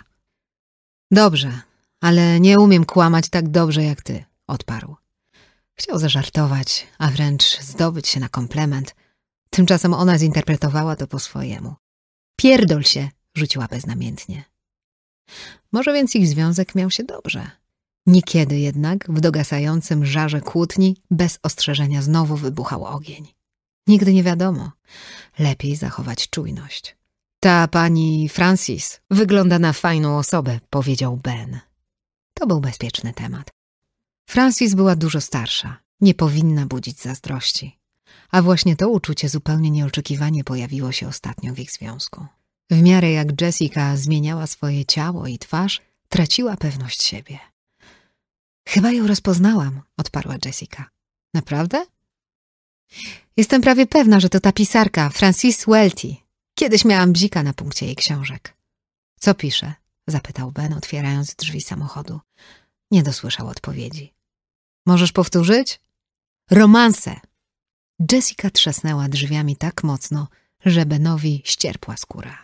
A: Dobrze, ale nie umiem kłamać tak dobrze jak ty, odparł. Chciał zażartować, a wręcz zdobyć się na komplement. Tymczasem ona zinterpretowała to po swojemu. Pierdol się, rzuciła beznamiętnie. Może więc ich związek miał się dobrze. Niekiedy jednak w dogasającym żarze kłótni bez ostrzeżenia znowu wybuchał ogień. Nigdy nie wiadomo. Lepiej zachować czujność. Ta pani Francis wygląda na fajną osobę, powiedział Ben. To był bezpieczny temat. Francis była dużo starsza, nie powinna budzić zazdrości. A właśnie to uczucie zupełnie nieoczekiwanie pojawiło się ostatnio w ich związku. W miarę jak Jessica zmieniała swoje ciało i twarz, traciła pewność siebie. Chyba ją rozpoznałam, odparła Jessica. Naprawdę? Jestem prawie pewna, że to ta pisarka, Francis Welty. Kiedyś miałam bzika na punkcie jej książek. Co pisze? Zapytał Ben, otwierając drzwi samochodu. Nie dosłyszał odpowiedzi. Możesz powtórzyć? Romanse! Jessica trzasnęła drzwiami tak mocno, że Benowi ścierpła skóra.